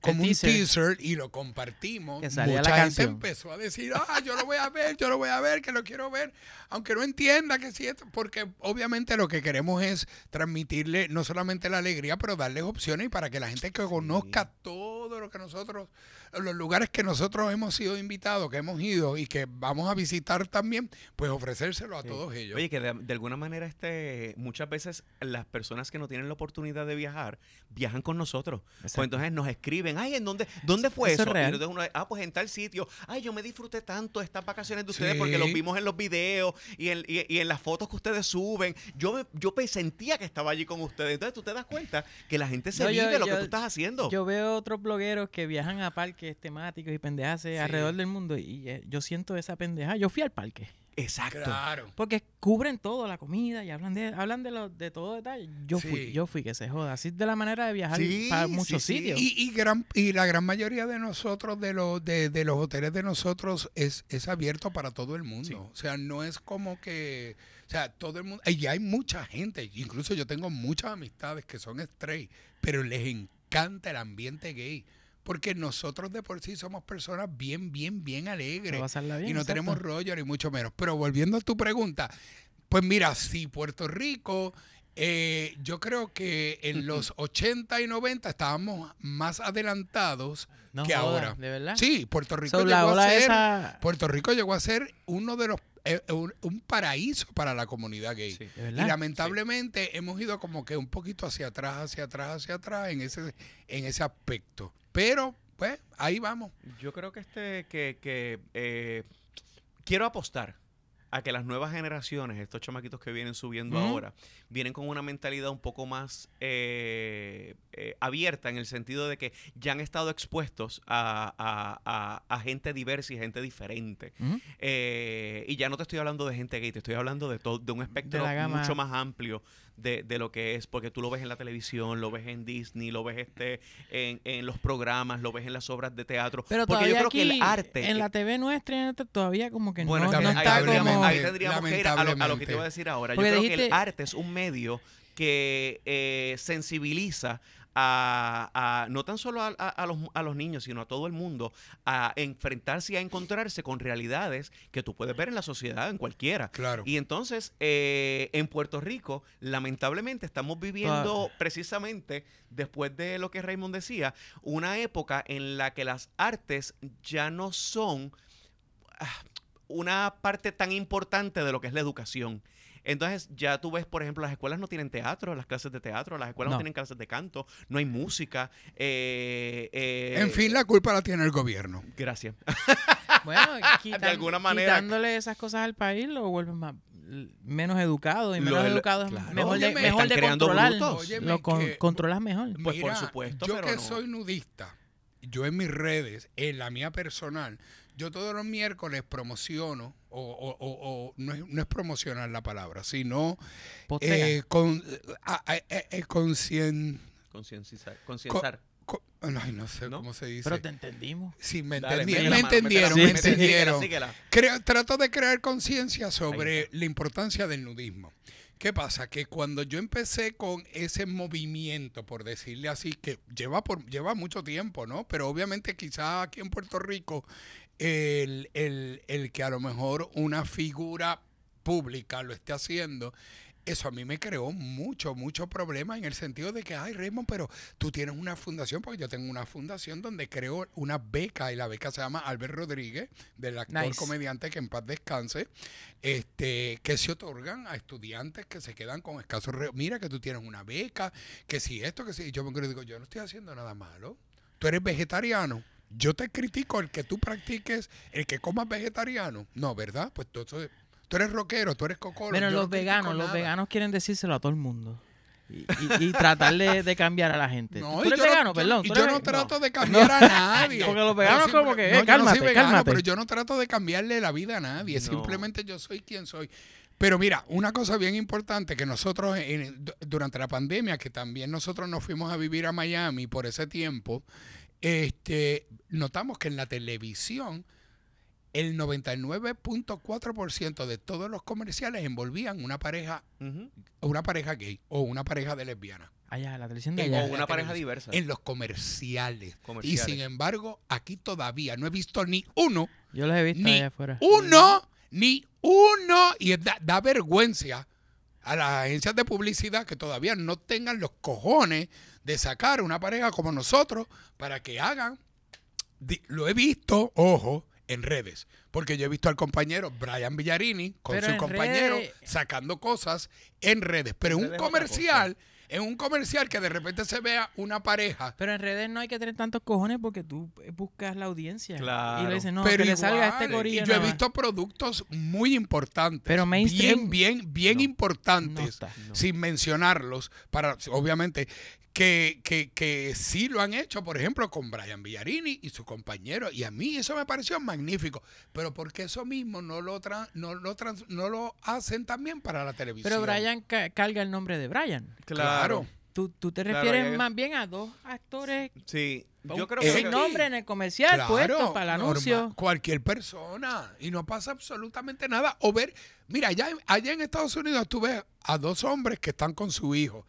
teaser. y lo compartimos, mucha gente empezó a decir, ah, yo lo voy a ver, yo lo voy a ver, que lo quiero ver, aunque no entienda que sí, porque obviamente lo que queremos es transmitirle no solamente la alegría, pero darles opciones y para que la gente que conozca todo lo que nosotros los lugares que nosotros hemos sido invitados, que hemos ido y que vamos a visitar también, pues ofrecérselo a todos ellos. Oye, que de, alguna manera este muchas veces las personas que no tienen la oportunidad de viajar, viajan con nosotros. Pues entonces nos escriben, ay, ¿en dónde, dónde fue eso? ah, pues en tal sitio. Ay, yo me disfruté tanto estas vacaciones de ustedes porque los vimos en los videos y en, las fotos que ustedes suben. Yo, yo sentía que estaba allí con ustedes. Entonces tú te das cuenta que la gente se vive lo que tú estás haciendo. Yo veo otros blogueros que viajan a parques es temáticos y pendejas alrededor del mundo y eh, yo siento esa pendeja. Yo fui al parque. Exacto. Porque cubren todo, la comida, y hablan de, hablan de, lo, de todo detalle. Yo fui, yo fui, que se joda. Así es de la manera de viajar para muchos sitios. Y, gran, y la gran mayoría de nosotros, de los, de, de los hoteles de nosotros, es, es abierto para todo el mundo. O sea, no es como que, o sea, todo el mundo, y hay mucha gente, incluso yo tengo muchas amistades que son straight, pero les encanta el ambiente gay. Porque nosotros de por sí somos personas bien, bien, bien alegres. y no tenemos rollo ni mucho menos. Pero volviendo a tu pregunta, pues mira, sí, Puerto Rico, eh, yo creo que en mm, mm. los 80 y 90 estábamos más adelantados que ahora. ¿De verdad? Sí, Puerto Rico, llegó a ser, Puerto Rico llegó a ser uno de los eh, eh, un, paraíso para la comunidad gay. y lamentablemente hemos ido como que un poquito hacia atrás, hacia atrás, hacia atrás en ese, en ese aspecto. Pero, pues, ahí vamos. Yo creo que este, que, que eh, quiero apostar a que las nuevas generaciones, estos chamaquitos que vienen subiendo ahora, vienen con una mentalidad un poco más eh, eh, abierta en el sentido de que ya han estado expuestos a, gente diversa y gente diferente. y ya no te estoy hablando de gente gay, te estoy hablando de, de un espectro mucho más amplio de, lo que es, porque tú lo ves en la televisión, lo ves en Disney, lo ves este en, los programas, lo ves en las obras de teatro. Pero porque yo creo que el arte... En la TV nuestra todavía como que no, no, está ahí, como... Ahí tendríamos que ir a lo, que te iba a decir ahora. yo creo que el arte es un medio que eh, sensibiliza a, no tan solo a, los, niños, sino a todo el mundo, a enfrentarse y a encontrarse con realidades que tú puedes ver en la sociedad, en cualquiera. Claro. Y entonces, eh, en Puerto Rico, lamentablemente, estamos viviendo precisamente, después de lo que Raymond decía, una época en la que las artes ya no son... Ah, una parte tan importante de lo que es la educación. Entonces ya tú ves, por ejemplo, las escuelas no tienen teatro, las clases de teatro, las escuelas no, tienen clases de canto, no hay música. Eh, eh, en fin, la culpa la tiene el gobierno. Gracias. [laughs] Bueno, de alguna manera. Quitándole esas cosas al país lo vuelves más menos educado y menos educado es mejor de, mejor de controlar lo controlas mejor pues por supuesto yo que soy nudista yo en mis redes en la mía personal yo todos los miércoles promociono, o, no, es, promocionar la palabra, sino eh, con, ah, ah, eh, eh, concienciar. Concienciar. Ay, no sé cómo se dice. Pero te entendimos. Sí, me, entendieron. Me, entendieron. trato de crear conciencia sobre la importancia del nudismo. ¿Qué pasa? Que cuando yo empecé con ese movimiento, por decirle así, que lleva, por, lleva mucho tiempo, ¿no? Pero obviamente quizá aquí en Puerto Rico el, que a lo mejor una figura pública lo esté haciendo, eso a mí me creó mucho, mucho problema en el sentido de que, ay, Raymond, pero tú tienes una fundación, porque yo tengo una fundación donde creo una beca, y la beca se llama Albert Rodríguez, del actor comediante que en paz descanse, este, que se otorgan a estudiantes que se quedan con escasos. Mira, que tú tienes una beca, que si esto, que si. yo me digo, yo no estoy haciendo nada malo. Tú eres vegetariano. Yo te critico el que tú practiques, el que comas vegetariano. No, ¿verdad? Pues tú, eres rockero, tú eres cocolo. Pero los veganos, los veganos quieren decírselo a todo el mundo. Y, y, tratar de, cambiar a la gente. ¿Tú eres vegano, perdón. Y yo no trato de cambiar a nadie. [laughs] Porque los veganos como que, eh, cálmate, cálmate. Pero yo no trato de cambiarle la vida a nadie. Simplemente yo soy quien soy. Pero mira, una cosa bien importante que nosotros durante la pandemia, que también nosotros nos fuimos a vivir a Miami por ese tiempo, este, notamos que en la televisión el 99.4% de todos los comerciales envolvían una pareja, una pareja gay o una pareja de lesbiana. O una pareja diversa. En los comerciales. Y sin embargo, aquí todavía no he visto ni uno. Yo los he visto ni afuera. Uno, ni uno. Y da vergüenza a las agencias de publicidad que todavía no tengan los cojones de sacar una pareja como nosotros para que hagan. Lo he visto, ojo, en redes. Porque yo he visto al compañero Brian Villarini con su compañero sacando cosas en redes. Pero un comercial en un comercial que de repente se vea una pareja. Pero en redes no hay que tener tantos cojones porque tú eh, buscas la audiencia. Claro. Y le dices, no, pero que le salga este corillo. yo he visto productos muy importantes. Pero Bien, bien, bien importantes, sin mencionarlos, para, obviamente, que, sí lo han hecho, por ejemplo, con Brian Villarini y su compañero. Y a mí eso me pareció magnífico. Pero porque eso mismo no lo, no, no lo hacen también para la televisión. Pero Brian carga el nombre de Brian. Claro. Tú, te refieres más bien a dos actores. Sí. Yo creo que sin nombre en el comercial, puesto para el anuncio. cualquier persona. Y no pasa absolutamente nada. O ver, mira, allá, allá en Estados Unidos tú ves a dos hombres que están con su hijo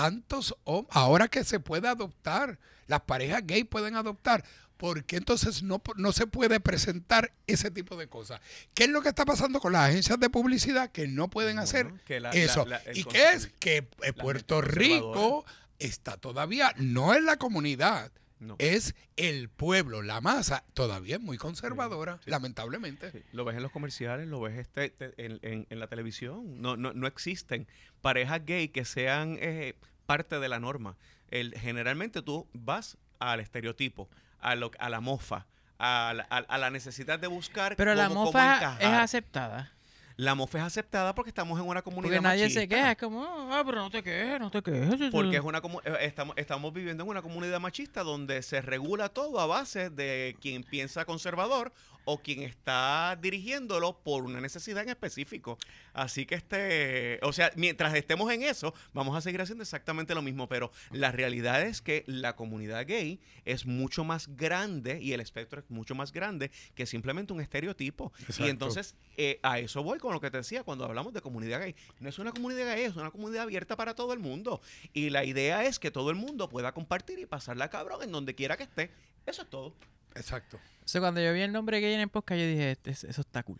tantos hombres, ahora que se puede adoptar, las parejas gay pueden adoptar, ¿por qué entonces no, no se puede presentar ese tipo de cosas? ¿Qué es lo que está pasando con las agencias de publicidad que no pueden hacer eso? ¿Y qué es? Que eh, Puerto Rico está todavía, no en la comunidad, es el pueblo, la masa, todavía es muy conservadora, lamentablemente. Lo ves en los comerciales, lo ves este, en, la televisión. No, no, no, existen parejas gay que sean eh, parte de la norma. El, generalmente tú vas al estereotipo, a, lo, a la mofa, a, a, a la necesidad de buscar. Pero la mofa es aceptada. La mofe es aceptada porque estamos en una comunidad porque nadie se queja, es como, ah, pero no te quejes, no te quejes. Porque es una eh, estamos, estamos viviendo en una comunidad machista donde se regula todo a base de quien piensa conservador o quien está dirigiéndolo por una necesidad en específico. Así que este, o sea, mientras estemos en eso, vamos a seguir haciendo exactamente lo mismo, pero la realidad es que la comunidad gay es mucho más grande y el espectro es mucho más grande que simplemente un estereotipo. Y entonces eh, a eso voy con lo que te decía cuando hablamos de comunidad gay. No es una comunidad gay, es una comunidad abierta para todo el mundo. Y la idea es que todo el mundo pueda compartir y pasarla cabrón en donde quiera que esté. Eso es todo. Exacto. O cuando yo vi el nombre que tienen en podcast, yo dije, este, eso está cool.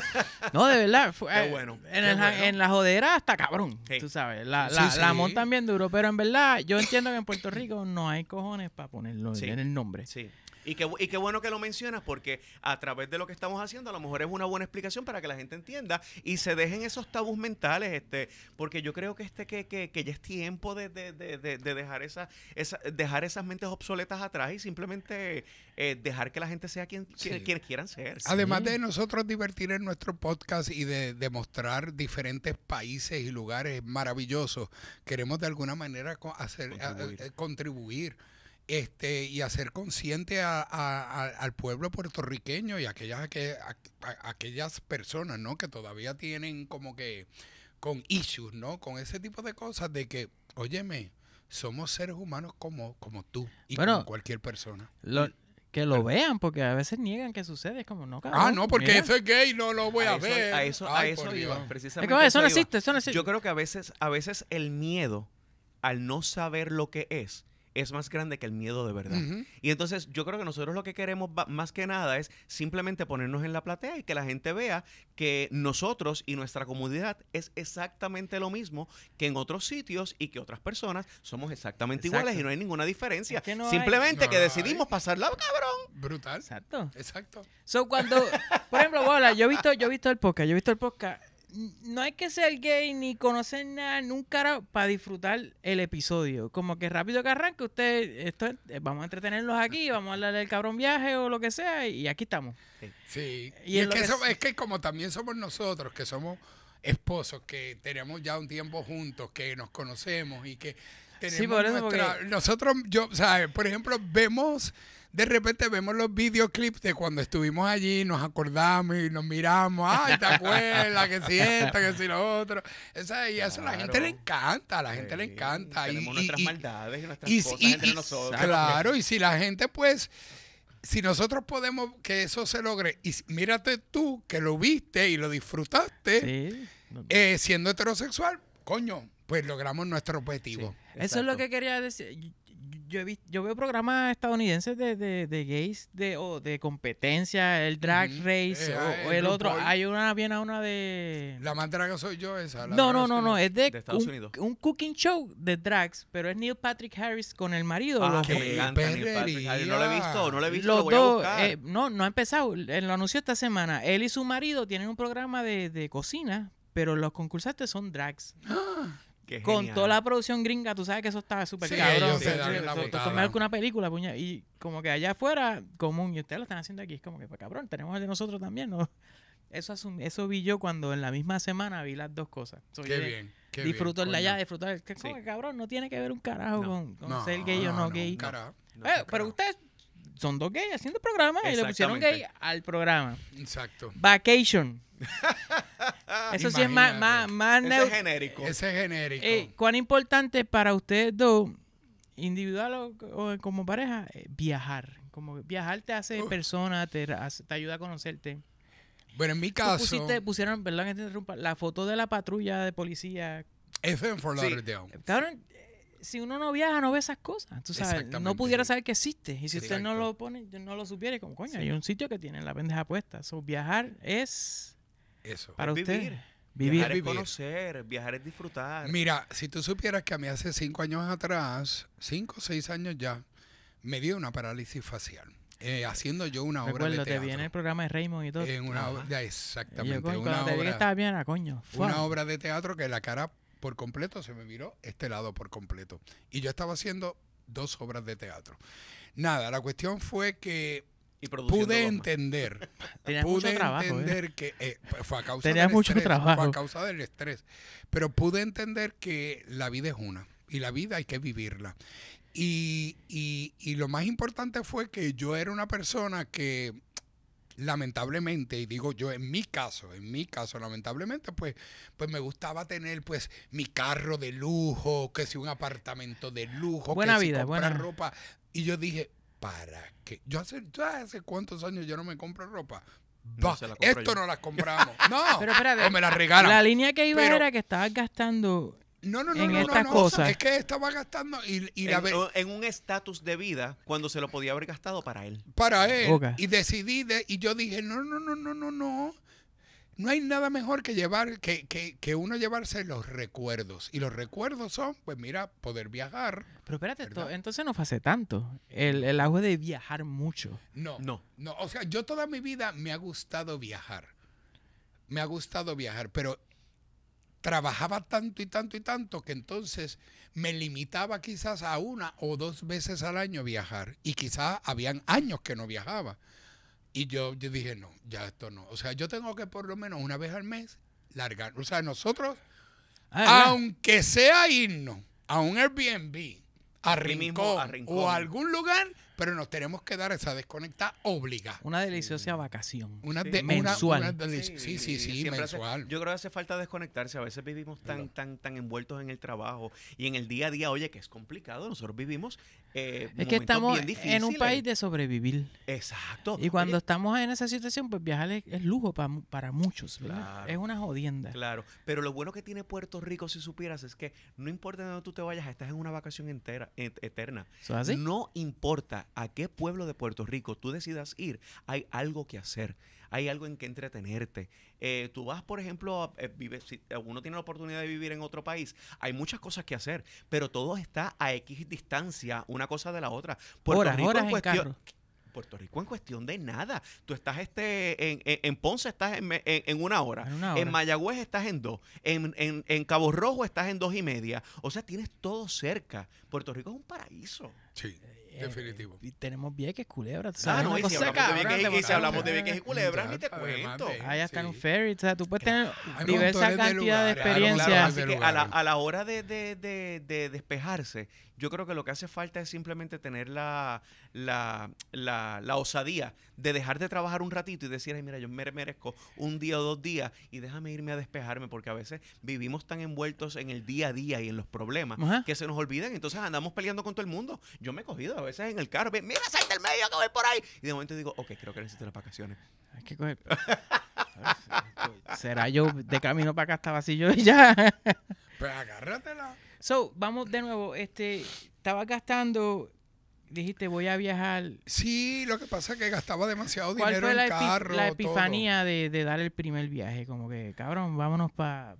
[laughs] no, de verdad. Qué eh, bueno. En, el, la jodera está cabrón. Tú sabes, la, la, montan bien duro, pero en verdad yo entiendo que en Puerto Rico no hay cojones para ponerlo en el nombre. Sí. Y qué, y qué bueno que lo mencionas porque a través de lo que estamos haciendo a lo mejor es una buena explicación para que la gente entienda y se dejen esos tabús mentales, este, porque yo creo que este que, que, que ya es tiempo de, de, de, de dejar esa, esa, dejar esas mentes obsoletas atrás y simplemente eh, dejar que la gente sea quien, quieran ser. Además de nosotros divertir en nuestro podcast y de demostrar diferentes países y lugares maravillosos, queremos de alguna manera hacer contribuir eh, este, y hacer consciente al pueblo puertorriqueño y aquellas, aquellas personas ¿no? que todavía tienen como que con issues, ¿no? Con ese tipo de cosas de que, óyeme, somos seres humanos como, como tú y como cualquier persona. que lo vean, porque a veces niegan que sucede. Es como, no, cabrón. Ah, no, porque eso es gay, no lo voy a, ver. A eso, a eso iba, precisamente. eso, no existe, Yo creo que a veces, a veces el miedo al no saber lo que es, es más grande que el miedo de verdad. Y entonces yo creo que nosotros lo que queremos más que nada es simplemente ponernos en la platea y que la gente vea que nosotros y nuestra comunidad es exactamente lo mismo que en otros sitios y que otras personas somos exactamente iguales y no hay ninguna diferencia. que simplemente que decidimos pasarla, cabrón. Brutal. Exacto. Exacto. So, cuando, por ejemplo, hola, yo he visto, yo he visto el podcast, yo he visto el podcast no hay que ser gay ni conocer nada nunca para disfrutar el episodio. Como que rápido que arranque, usted, esto, eh, vamos a entretenerlos aquí, ah, vamos a ah. hablar del cabrón viaje o lo que sea, y aquí estamos. Sí. Y, es, que es que como también somos nosotros, que somos esposos, que tenemos ya un tiempo juntos, que nos conocemos y que tenemos sí, por eso, nuestra, nosotros, yo, Por ejemplo, vemos de repente vemos los videoclips de cuando estuvimos allí, nos acordamos y nos miramos, ay, te acuerdas, que si esta, que si lo otro. Esa, y eso a la gente le encanta, a la gente le encanta. Tenemos nuestras maldades y nuestras cosas nosotros. Claro, y si la gente pues si nosotros podemos que eso se logre, y mírate tú que lo viste y lo disfrutaste eh, siendo heterosexual, coño, pues logramos nuestro objetivo. eso es lo que quería decir yo, veo programas estadounidenses de, gays de, o de competencia, el drag race eh, o, el, otro. Hay una, viene una de... La más draga soy yo esa. no, no, no, no, es de, Estados un, Unidos. un cooking show de drags, pero es Neil Patrick Harris con el marido. Ah, que me No lo he visto, no lo he visto, voy a buscar. Eh, no, no ha empezado, lo anunció esta semana. Él y su marido tienen un programa de, de cocina, pero los concursantes son drags. ¡Ah! con toda la producción gringa, tú sabes que eso está súper sí, cabrón. Sí, una película, puña. Y como que allá afuera, común, y ustedes lo están haciendo aquí, es como que, pues cabrón, tenemos el de nosotros también, ¿no? [laughs] Eso, eso vi yo cuando en la misma semana vi las dos cosas. qué bien. Qué bien, el de allá, disfruto el... cabrón, no tiene que ver un carajo con, ser gay o no, gay. pero ustedes son dos gays haciendo programas programa y le pusieron gay al programa. Exacto. Vacation. [laughs] Eso sí es más, más, más Ese genérico. Ese es genérico. Eh, ¿Cuán importante para ustedes dos, individual o, como pareja, eh, viajar? Como viajar te hace persona, te, te ayuda a conocerte. Bueno, en mi caso. Pusiste, pusieron, perdón te interrumpa, la foto de la patrulla de policía. Eso en Fort Lauderdale. Sí. Eh, si uno no viaja, no ve esas cosas. Tú sabes, no pudiera saber que existe. Y si usted no lo pone, no lo supiera, como coño, hay un sitio que tiene la pendeja puesta. So, viajar es eso. Para usted. Vivir. vivir. Viajar vivir. conocer, viajar es disfrutar. Mira, si tú supieras que a mí hace cinco años atrás, cinco o seis años ya, me dio una parálisis facial. Eh, haciendo yo una obra de teatro. te viene el programa de Raymond y todo. En una obra, exactamente. Yo, estaba bien, a ah, coño. Una obra de teatro que la cara por completo se me miró este lado por completo. Y yo estaba haciendo dos obras de teatro. Nada, la cuestión fue que pude entender, [laughs] pude ¿eh? entender que eh, fue, a causa del estrés, a causa del estrés, pero pude entender que la vida es una y la vida hay que vivirla. Y, y, lo más importante fue que yo era una persona que lamentablemente, y digo yo en mi caso, en mi caso lamentablemente, pues, pues me gustaba tener pues mi carro de lujo, que si un apartamento de lujo, buena vida, buena. ropa. Y yo dije, ¿para qué? Yo hace, cuántos años yo no me compro ropa. esto no las [laughs] compramos. No, o me la regalaron La línea que iba era que estabas gastando no, no, no, en no, no, Es que estaba gastando y, en, la en, un estatus de vida cuando se lo podía haber gastado para él. Para él. Y decidí de, y yo dije, no, no, no, no, no, no. No hay nada mejor que llevar, que, uno llevarse los recuerdos. Y los recuerdos son, pues mira, poder viajar. Pero espérate, entonces no fue hace tanto. El, agua de viajar mucho. No, no. No, o sea, yo toda mi vida me ha gustado viajar. Me ha gustado viajar, pero trabajaba tanto y tanto y tanto que entonces me limitaba quizás a una o dos veces al año viajar. Y quizás habían años que no viajaba. Y yo, dije, no, ya esto no. O sea, yo tengo que por lo menos una vez al mes largar. O sea, nosotros, ah, aunque sea irnos a un Airbnb, a Rincón, o a algún lugar, pero nos tenemos que dar esa desconecta obligada. Una deliciosa vacación. Una, de, mensual. sí, sí, sí, mensual. yo creo que hace falta desconectarse. A veces vivimos tan, tan, tan envueltos en el trabajo y en el día a día, oye, que es complicado. Nosotros vivimos. Eh, es que estamos en un país de sobrevivir. Exacto. Y cuando estamos en esa situación, pues viajar es, lujo para muchos. Es una jodienda. Claro. Pero lo bueno que tiene Puerto Rico, si supieras, es que no importa de dónde tú te vayas, estás en una vacación entera, eterna. No importa a qué pueblo de Puerto Rico tú decidas ir, hay algo que hacer, hay algo en que entretenerte. Eh, tú vas, por ejemplo, eh, vive, si uno tiene la oportunidad de vivir en otro país, hay muchas cosas que hacer, pero todo está a X distancia una cosa de la otra. Puerto Rico en cuestión, Puerto Rico en cuestión de nada. Tú estás este en, Ponce estás en, una hora. en Mayagüez estás en dos, en, Cabo Rojo estás en dos y media. O sea, tienes todo cerca. Puerto Rico es un paraíso. Sí. Eh, Definitivo. Eh, tenemos Vieques, Culebra. O sea, ah, no y si hablamos, de Vieques, y si Culebra, ni te cuento. Ahí hasta un ferry. O sea, tú puedes tener diversas diversa cantidad de, experiencia, experiencias. así que a la, a la hora de, de, de, de despejarse yo creo que lo que hace falta es simplemente tener la, la, la, osadía de dejar de trabajar un ratito y decir, ay, mira, yo me merezco un día o dos días y déjame irme a despejarme, porque a veces vivimos tan envueltos en el día a día y en los problemas que se nos olvidan. Entonces andamos peleando con todo el mundo. Yo me he cogido a veces en el carro, mira, sal del medio que voy por ahí. Y de momento digo, ok, creo que necesito las vacaciones. Hay que [laughs] ¿Será yo de camino para acá estaba así y ya? Pues agárratela. So, vamos de nuevo. Este, estaba gastando. Dijiste, voy a viajar. Sí, lo que pasa es que gastaba demasiado dinero en la carro. La epifanía De, dar el primer viaje, como que, cabrón, vámonos para.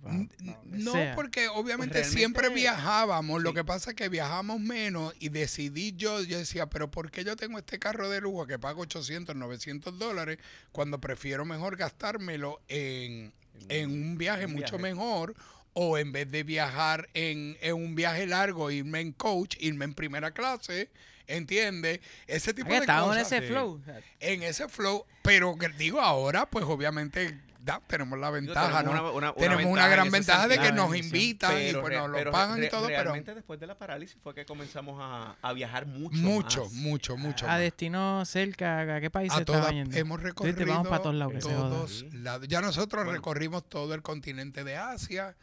no, porque obviamente siempre eh, viajábamos. Lo que pasa es que viajamos menos y decidí yo, yo decía, pero ¿por qué yo tengo este carro de lujo que pago 800, 900 dólares cuando prefiero mejor gastármelo en, un viaje. mucho mejor o en vez de viajar en, un viaje largo, irme en coach, irme en primera clase, ¿entiendes? Ese tipo de estamos cosas. en ese flow. En ese flow, pero digo ahora, pues obviamente tenemos la ventaja, tenemos ¿no? Una, tenemos una, gran ventaja de que nos invitan y pues nos lo pagan y todo. Realmente después de la parálisis fue que comenzamos a, viajar mucho Mucho, mucho, mucho. A, destinos cerca, ¿a qué país a yendo? Hemos recorrido para todos, lados, Ya nosotros recorrimos todo el continente de Asia.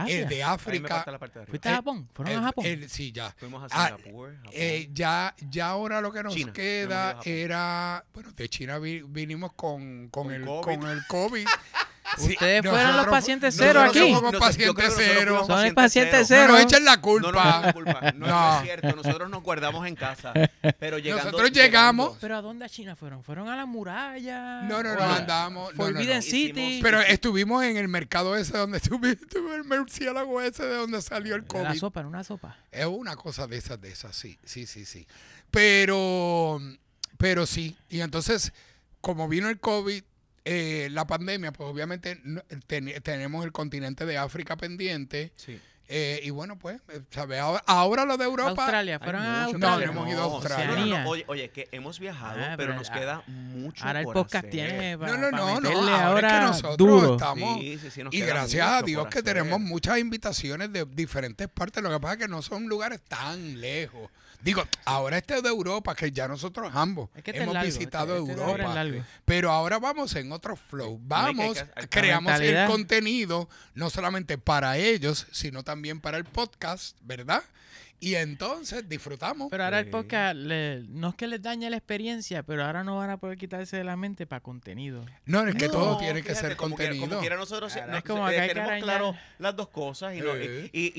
Ah, el eh, de África. De ¿Fuiste a eh, Japón? ¿Fueron a eh, Japón? sí, ya. Fuimos a ah, Singapur. ya, ya ahora lo que nos queda era. Bueno, de China vinimos con, con, el, Con el COVID [laughs] Ustedes fueron los pacientes cero aquí. Somos pacientes cero. Son el cero. No echen la culpa. No, no, es cierto. Nosotros nos guardamos en casa. Pero nosotros llegamos. ¿Pero a dónde a China fueron? ¿Fueron a la muralla? No, no, no. Andamos. Forbidden City. Pero estuvimos en el mercado ese donde estuvo [laughs] el murciélago ese de donde salió el COVID. Una sopa, una sopa. Es una cosa de esas, de esas, sí. Sí, sí, sí. Pero, pero sí. Y entonces, como vino el COVID, eh, la pandemia, pues obviamente tenemos el continente de África pendiente. Eh, y bueno, pues, eh, ¿sabes? Ahora, ahora lo de Europa. Australia, fueron a No, no, hemos ido a Australia. oye, oye, que hemos viajado, ah, pero, nos queda mucho. Ahora por el podcast hacer. tiene. no, no, no, no. Ahora, es que nosotros estamos. y gracias a Dios que tenemos muchas invitaciones de diferentes partes. Lo que pasa es que no son lugares tan lejos. Digo, ahora este de Europa, que ya nosotros ambos este hemos visitado este Europa. pero ahora vamos en otro flow. Vamos, creamos el contenido, no solamente para ellos, sino también para el podcast, ¿verdad? Y entonces disfrutamos. Pero ahora el podcast no es que les dañe la experiencia, pero ahora no van a poder quitarse de la mente para contenido. No, es que todo tiene que ser contenido. como nosotros no, es como tenemos claro las dos cosas y, eh.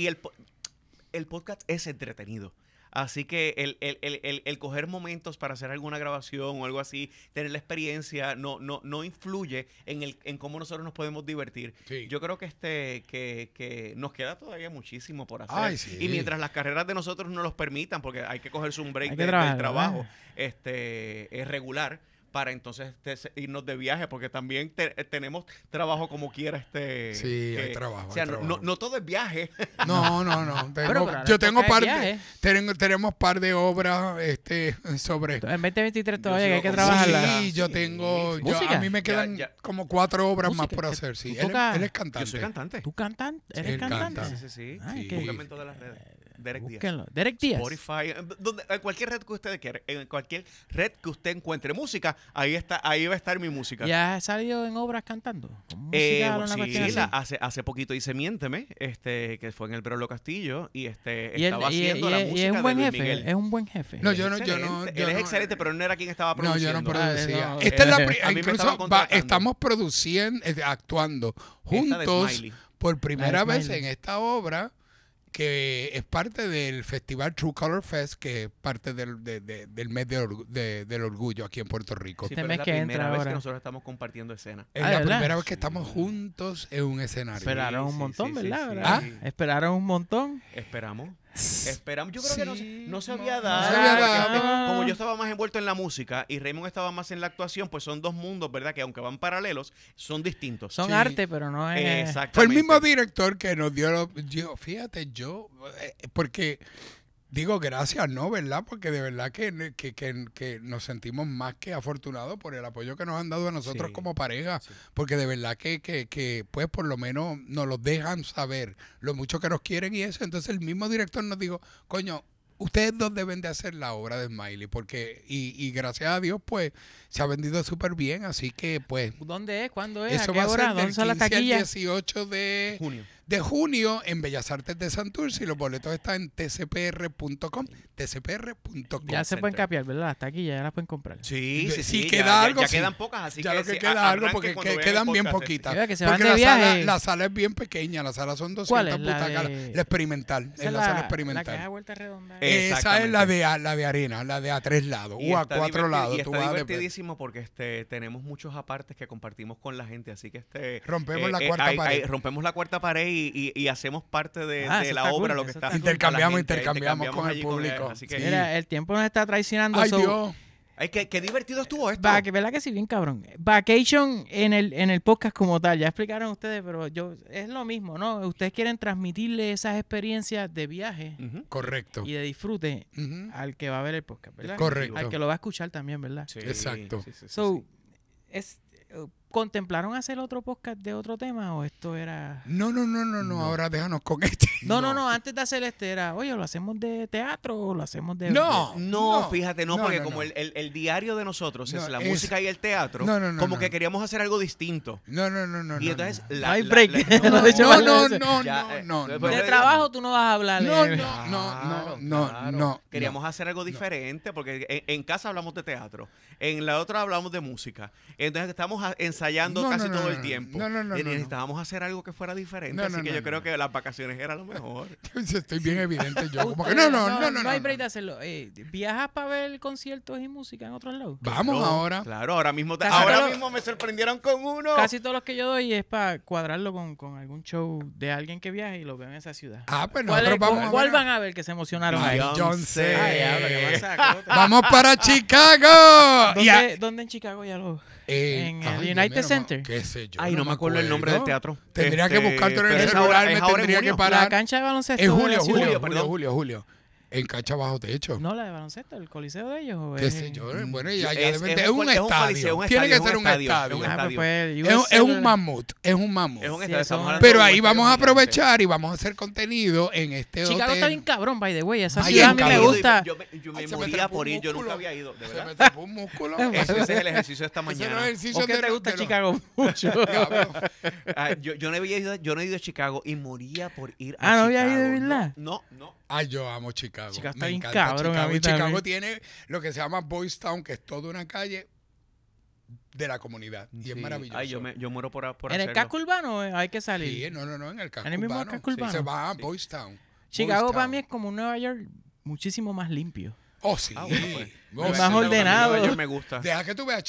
el podcast es entretenido. Así que el, coger momentos para hacer alguna grabación o algo así, tener la experiencia, no, no, no influye en, el, en cómo nosotros nos podemos divertir. Yo creo que, este, que, que, nos queda todavía muchísimo por hacer. Y mientras las carreras de nosotros no los permitan, porque hay que cogerse un break del trabajo este, es regular para entonces irnos de viaje, porque también eh, tenemos trabajo como quiera este... Sí, el hay trabajo. O sea, no, No, todo es viaje. [laughs] No, no, no. yo tengo par de, tenemos par de obras este, sobre... en 2023 todavía hay que trabajar. Sí, yo tengo... Yo, a mí me quedan como cuatro obras más por hacer, sí. Él, cantante. Yo soy cantante. ¿Tú cantante? ¿Eres cantante? Sí, sí, sí. Ay, de las redes. Derek Búsquenlo. Spotify, en eh, eh, cualquier red que usted quiera, en cualquier red que usted encuentre música, ahí está, ahí va a estar mi música. ¿Ya ha salido en obras cantando? Eh, hace, hace poquito hice Miénteme, este, que fue en el Brolo Castillo, y este estaba haciendo la música. es un buen jefe, es un buen jefe. No, yo no, yo no. él es excelente, pero no era quien estaba produciendo. No, yo no producía. Ah, esta es la [laughs] incluso estamos produciendo, actuando juntos por primera vez en esta obra que es parte del festival True Color Fest, que es parte del, del mes del orgullo aquí en Puerto Rico. Este es la primera vez que nosotros estamos compartiendo escena. Es ah, la primera vez que estamos juntos en un escenario. Esperaron un montón, ¿verdad? Esperaron un montón. Esperamos. [laughs] Esperamos, yo creo que no, se había dado. Como yo estaba más envuelto en la música y Raymond estaba más en la actuación, pues son dos mundos, ¿verdad? Que aunque van paralelos, son distintos. Son arte, pero no es. Exactamente. Fue el mismo director que nos dio. Yo, fíjate, yo. Eh, porque digo gracias, ¿no? ¿Verdad? Porque de verdad que, que, nos sentimos más que afortunados por el apoyo que nos han dado a nosotros como pareja, porque de verdad que, pues por lo menos nos lo dejan saber lo mucho que nos quieren y eso. Entonces el mismo director nos dijo, coño, ustedes dos deben de hacer la obra de Smiley, porque, y, y gracias a Dios, pues, se ha vendido súper bien, así que, pues. ¿Dónde es? ¿Cuándo es? Eso qué va a ser 18 de junio de junio en Bellas Artes de Santurce y los boletos están en tcpr.com. tcpr.com. Ya se pueden capear, ¿verdad? Hasta aquí ya las pueden comprar. Sí, sí, queda ya, algo, quedan pocas, ya que. lo que queda algo, porque quedan bien poquitas. porque la, sala, es bien pequeña, la sala son 200 putas La, experimental, la, sala experimental. La redonda. Eh, Esa es la de, la de arena, la de a tres lados o a cuatro lados. Y está divertidísimo porque este, tenemos muchos apartes que compartimos con la gente, así que este. Rompemos eh, la eh, cuarta pared. Rompemos la cuarta pared y, hacemos parte de, ah, la obra, lo que está, intercambiamos, intercambiamos, con el público. el tiempo nos está traicionando. Ay, Dios. Ay, qué, divertido estuvo esto. ¿Verdad que sí? Bien cabrón. Vacation en el, en el podcast como tal, ya explicaron ustedes, pero yo es lo mismo, ¿no? Ustedes quieren transmitirle esas experiencias de viaje. Correcto. Y de disfrute al que va a ver el podcast, ¿verdad? Correcto. Al que lo va a escuchar también, ¿verdad? Exacto. es ¿Contemplaron hacer otro podcast de otro tema o esto era.? No, no, no, no, no, ahora déjanos con este. [laughs] No, no, no, antes de hacer este era, oye, ¿lo hacemos de teatro o lo hacemos de.? No, No, fíjate, no, porque como el, diario de nosotros es la música y el teatro, como que queríamos hacer algo distinto. No, no, no, no. Y entonces. La, break. no, no, [laughs] no, no, De trabajo tú no vas a hablar. No, no, no, no, no, Queríamos hacer algo diferente porque en, en, casa hablamos de teatro, en la otra hablamos de música. Entonces estamos en ensayando casi todo el tiempo. No, no, no. Y necesitábamos hacer algo que fuera diferente. así que yo creo que las vacaciones era lo mejor. [laughs] Estoy bien evidente yo. [laughs] no, no, no, no. No hay break hacerlo. Eh, ¿Viajas para ver conciertos y música en otros lados? Vamos ahora. Claro, ahora mismo ahora mismo me sorprendieron con uno. Casi todos los que yo doy es para cuadrarlo con, algún show de alguien que viaje y lo veo en esa ciudad. Ah, pero pues nosotros vamos a ver? van a ver que se emocionaron? Ay, vamos para Chicago. ¿Dónde, ¿Dónde en Chicago ya algo eh, en el United Center. Ay, no, me acuerdo, el nombre del teatro. Tendría que este, buscarlo en el celular, me tendría que parar. La cancha de baloncesto. Es julio, julio, julio, julio, julio. En Cacha bajo techo. No, la de baloncesto, el coliseo de ellos. ¿o ¿Qué es? Mm, bueno, ya, es, es, un, estadio. Tiene que ser un estadio. Un es, un mamut. Es un mamut. Pero ahí vamos a aprovechar y vamos a hacer contenido en este Chicago está bien cabrón, by the way. Esa ciudad a mí me gusta. Yo, me, moría por ir. Yo nunca había ido. ¿de verdad? me un músculo. [laughs] Ese es el ejercicio de esta mañana. o qué te gusta Chicago [laughs] mucho? Ah, yo no he ido a Chicago y moría por ir a Chicago. Ah, ¿no había ido, ¿verdad? No, no. Ay, yo amo Chicago. Chicago está Me bien cabrón. Chicago. Chicago tiene lo que se llama Boys Town, que es toda una calle de la comunidad. Y es maravilloso. Ay, yo, me, yo muero por, por ¿En el casco urbano eh? hay que salir? Sí, no, no, no, en el casco urbano. En el mismo Se va a Boys Town. Chicago para mí es como un Nueva York muchísimo más limpio. Oh, sí. Ah, bueno, pues más ordenado. me gusta. Deja que tú veas.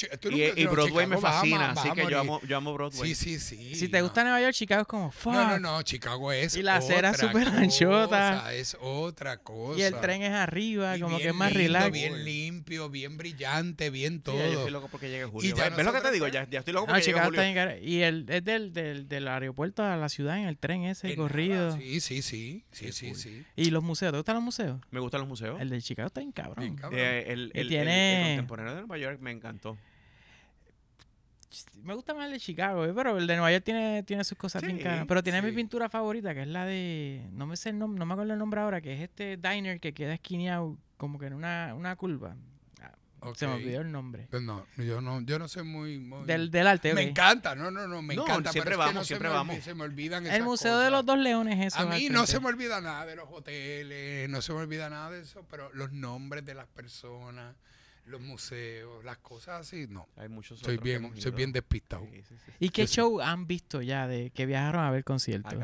y, Broadway me fascina, así que yo amo, yo amo Broadway. Sí, sí, sí. Si te gusta Nueva York, Chicago es como fuck. No, no, no, Chicago es. Y la acera es súper anchota. Es otra cosa. Y el tren es arriba, como que es más relajado. relax. Bien limpio, bien brillante, bien todo. ya estoy loco porque llegue julio. Y ya, ¿Ves lo que te digo? Ya, ya estoy loco porque Chicago llegue julio. Y el, es del, del, del, aeropuerto a la ciudad en el tren ese corrido. Sí, sí, sí. Sí, sí, sí. ¿Y los museos? ¿Te gustan los museos? Me gustan los museos. El de Chicago está bien cabrón. cabrón. Eh, el, el, tiene... de Nueva York me encantó me gusta más el de Chicago, eh, pero el de Nueva York tiene, tiene sus cosas Pero tiene mi pintura favorita, que es la de. No me sé no me acuerdo el nombre ahora, que es este diner que queda esquineado como que en una, una curva. Se me olvidó el nombre. Pues no, yo no, yo no soy muy, Del, arte. Me encanta, no, no, no, me encanta. Siempre vamos, siempre vamos. se me olvidan esas El Museo de los Dos Leones, eso. A mí no se me olvida nada de los hoteles, no se me olvida nada de eso, pero los nombres de las personas, los museos, las cosas así, no. Hay muchos soy bien, soy bien despistado. ¿Y qué show han visto ya de que viajaron a ver concierto?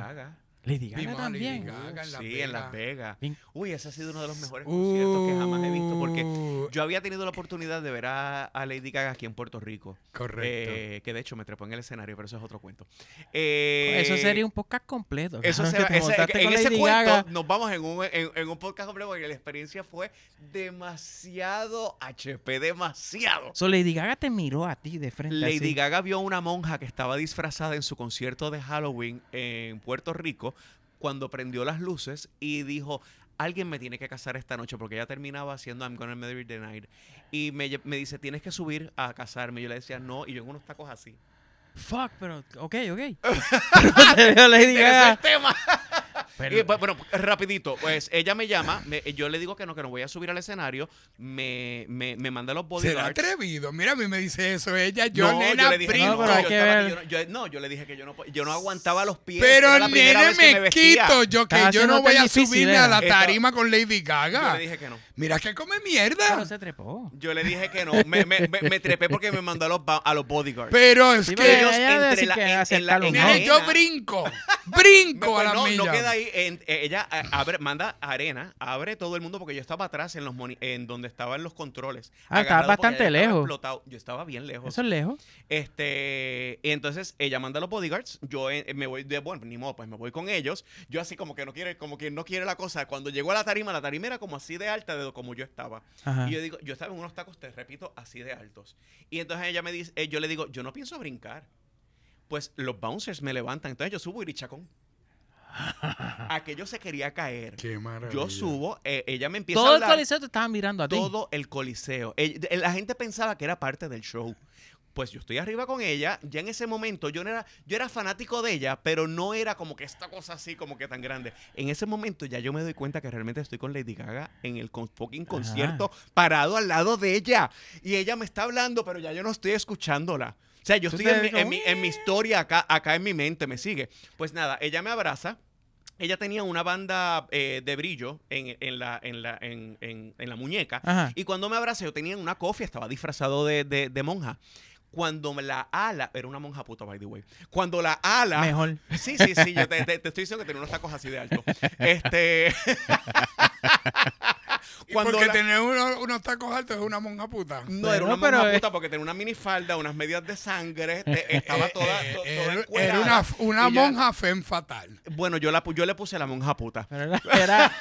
Lady Gaga también. sí, en Las Vegas. Uy, ese ha sido uno de los mejores conciertos que jamás he visto porque uh. yo había tenido la oportunidad de ver a, Lady Gaga aquí en Puerto Rico. Correcto. Eh, que de hecho me trepó en el escenario, pero eso es otro cuento. Eh, eso sería un podcast completo. Eso [laughs] sería. en ese cuento nos vamos en un, en, un podcast completo porque la experiencia fue demasiado HP, demasiado. So Lady Gaga te miró a ti de frente. Lady Gaga vio a una monja que estaba disfrazada en su concierto de Halloween en Puerto Rico cuando prendió las luces y dijo, alguien me tiene que casar esta noche porque ella terminaba haciendo I'm Gonna Marry the Night. Y me, dice, tienes que subir a casarme. yo le decía, no, y yo en unos tacos así. Fuck, pero, ok, ok. [laughs] pero Lady Es el ah". tema. Pero, y, bueno, rapidito, pues ella me llama, me, yo le digo que no, que no voy a subir al escenario, me, me, me manda los bodyguards. Será atrevido, mira, a mí me dice eso ella, yo no, yo le dije, No, yo, le dije que yo no, yo no aguantaba los pies. Pero la me, quito, yo que yo no voy a subirme a la tarima con Lady Gaga. Yo le dije que no. Mira que come mierda. Pero se trepó. Yo le dije que no, me, me, me trepé porque me mandó a los, a los bodyguards. Pero es que ellos entre la, en, yo brinco, brinco a la milla. No queda ahí, eh, ella eh, abre, manda arena, abre todo el mundo porque yo estaba atrás en los en donde estaban los controles. Ah, estaba bastante lejos. Explotado. Yo estaba bien lejos. Eso es lejos. Este, entonces ella manda a los bodyguards, yo eh, me voy de bueno, ni modo, pues me voy con ellos. Yo así como que no quiere, como que no quiere la cosa. Cuando llegó a la tarima, la tarima era como así de alta de como yo estaba. Y yo digo, yo estaba en unos tacos, te repito, así de altos. Y entonces ella me dice, yo le digo, yo no pienso brincar. Pues los bouncers me levantan, entonces yo subo y chacón. Aquello [laughs] se quería caer. Qué maravilla. Yo subo, eh, ella me empieza a Todo el coliseo te estaba mirando a ti. Todo el coliseo. Eh, la gente pensaba que era parte del show. Pues yo estoy arriba con ella. Ya en ese momento yo no era, yo era fanático de ella, pero no era como que esta cosa así, como que tan grande. En ese momento ya yo me doy cuenta que realmente estoy con Lady Gaga en el fucking concierto parado al lado de ella. Y ella me está hablando, pero ya yo no estoy escuchándola sea, yo estoy en mi, en, historia acá, acá en mi mente, me sigue. Pues nada, ella me abraza. Ella tenía una banda eh, de brillo en, en, la, en, la, en, en la muñeca. Y cuando me abraza yo tenía una cofia, estaba disfrazado de, de, monja cuando la ala, era una monja puta, by the way. Cuando la ala. Mejor. Sí, sí, sí. Yo te, te, estoy diciendo que tenía unos tacos así de alto. [laughs] Este. [laughs] porque tener unos, tacos altos es una monja puta. No, era una monja puta porque tenía una minifalda, unas medias de sangre, [laughs] eh, estaba eh, eh, toda, era, era, una, una monja fem fatal. Bueno, yo, la, yo le puse la monja puta. era,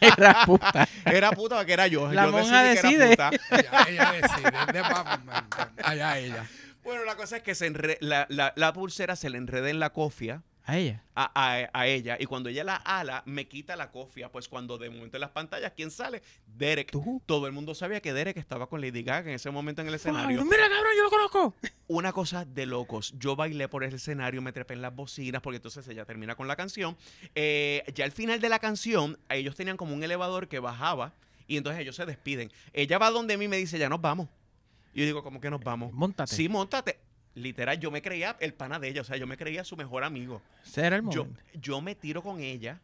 era, puta. [laughs] Era puta porque era yo. La yo monja decidí decide. que era puta. [laughs] Ella, decide. Allá ella. Bueno, la cosa es que se la, la, la pulsera se le enreda en la cofia ¿A ella? A, ella. Y cuando ella la ala, me quita la cofia. Pues cuando de momento en las pantallas, ¿quién sale? Derek. Todo el mundo sabía que Derek estaba con Lady Gaga en ese momento en el escenario. ¡Mira, cabrón, yo lo conozco! Una cosa de locos. Yo bailé por el escenario, me trepé en las bocinas, porque entonces ella termina con la canción. Eh, ya al final de la canción, ellos tenían como un elevador que bajaba y entonces ellos se despiden. Ella va donde mí me dice, ya nos vamos. yo digo, ¿cómo que nos vamos? montate Sí, montate literal, yo me creía el pana de ella, o sea, yo me creía su mejor amigo. Será el momento. Yo, yo me tiro con ella,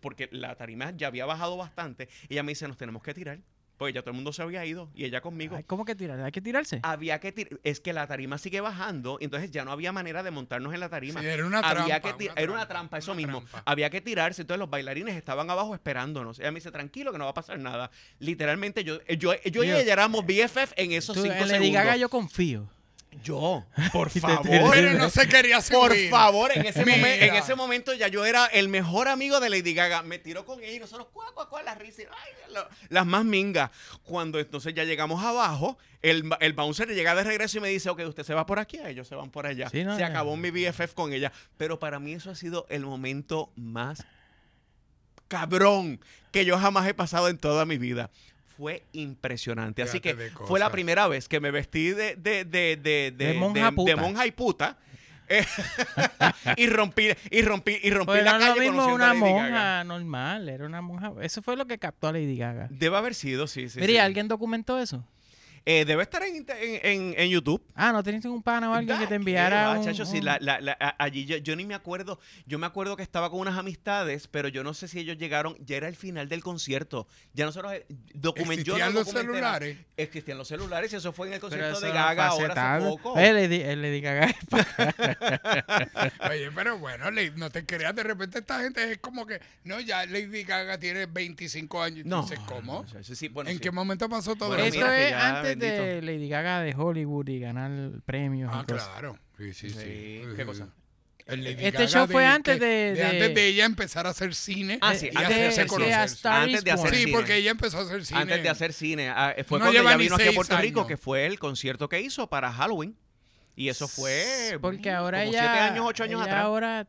porque la tarima ya había bajado bastante, y ella me dice, nos tenemos que tirar. Porque ya todo el mundo se había ido y ella conmigo. ¿Cómo que tirar? ¿Hay que tirarse? Había que tirar. Es que la tarima sigue bajando, entonces ya no había manera de montarnos en la tarima. era una trampa, que Era una trampa, eso mismo. Había que tirarse, entonces los bailarines estaban abajo esperándonos. Ella me dice, tranquilo, que no va a pasar nada. Literalmente, yo, yo, yo, y ella éramos BFF en esos cinco en segundos. Le diga, yo confío. Yo, por [laughs] favor. no se quería Por favor, en ese, momento ya yo era el mejor amigo de Lady Gaga. Me tiró con ella y nosotros, cuá, cuá, cuá, las risas, las más mingas. Cuando entonces ya llegamos abajo, el, el bouncer llega de regreso y me dice, ok, usted se va por aquí, ellos se van por allá. se acabó mi BFF con ella. Pero para mí eso ha sido el momento más cabrón que yo jamás he pasado en toda mi vida fue impresionante. Así que fue la primera vez que me vestí de, de, de, de, de monja, monja y puta. Eh, [laughs] y rompí y rompí y rompí pues la era calle una monja normal era una monja eso fue lo que captó a Lady Gaga debe haber sido sí sí mire alguien documentó eso eh, debe estar en, YouTube. Ah, ¿no tenías un pana o alguien que te enviara? sí, allí yo, ni me acuerdo. Yo me acuerdo que estaba con unas amistades, pero yo no sé si ellos llegaron. Ya era el final del concierto. Ya nosotros solo eh, Existían los celulares. Existían los celulares y eso fue en el concierto de Gaga ahora hace poco. Él le, Gaga. Oye, pero bueno, no te creas, de repente esta gente es como que, no, ya Lady Gaga tiene 25 años. No, sé ¿cómo? ¿En qué momento pasó todo eso? es antes de Lady Gaga de Hollywood y ganar premios. Ah, claro. Sí, sí, sí. ¿Qué cosa? este show fue antes de, de, Antes de ella empezar a hacer cine. Ah, sí, antes de hacer cine. Antes de hacer sí, porque ella empezó a hacer cine. Antes de hacer cine. Ah, eh, fue cuando ella vino aquí a Puerto Rico, que fue el concierto que hizo para Halloween. Y eso fue. Porque ahora como ella. Siete años, ocho años ella atrás. ahora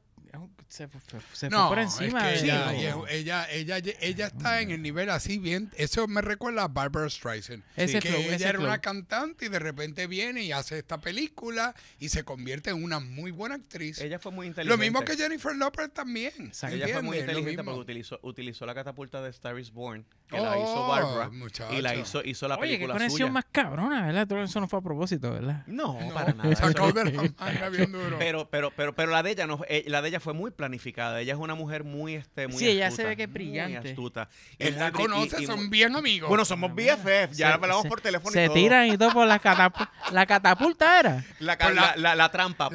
se, se fue por encima de ella, ella, ella, está en el nivel así bien. Eso me recuerda a Barbara Streisand. que ella era una cantante y de repente viene y hace esta película y se convierte en una muy buena actriz. Ella fue muy inteligente. Lo mismo que Jennifer Lopez también. Ella fue muy inteligente porque utilizó, utilizó, la catapulta de Star is Born que la hizo oh, Barbara y la hizo, hizo la película Oye, conexión más cabrona, ¿verdad? Todo eso no fue a propósito, ¿verdad? No, para nada. [laughs] Pero, pero, pero, pero la de ella no, eh, la de ella fue muy plástica planificada. Ella es una mujer muy, este, muy sí, astuta, ella se ve que es brillante. Muy astuta. la conoce, son bien amigos. Bueno, somos BFF, ya hablamos por teléfono se tiran y todo por la catapulta. ¿La catapulta era? La, trampa. La, trampa,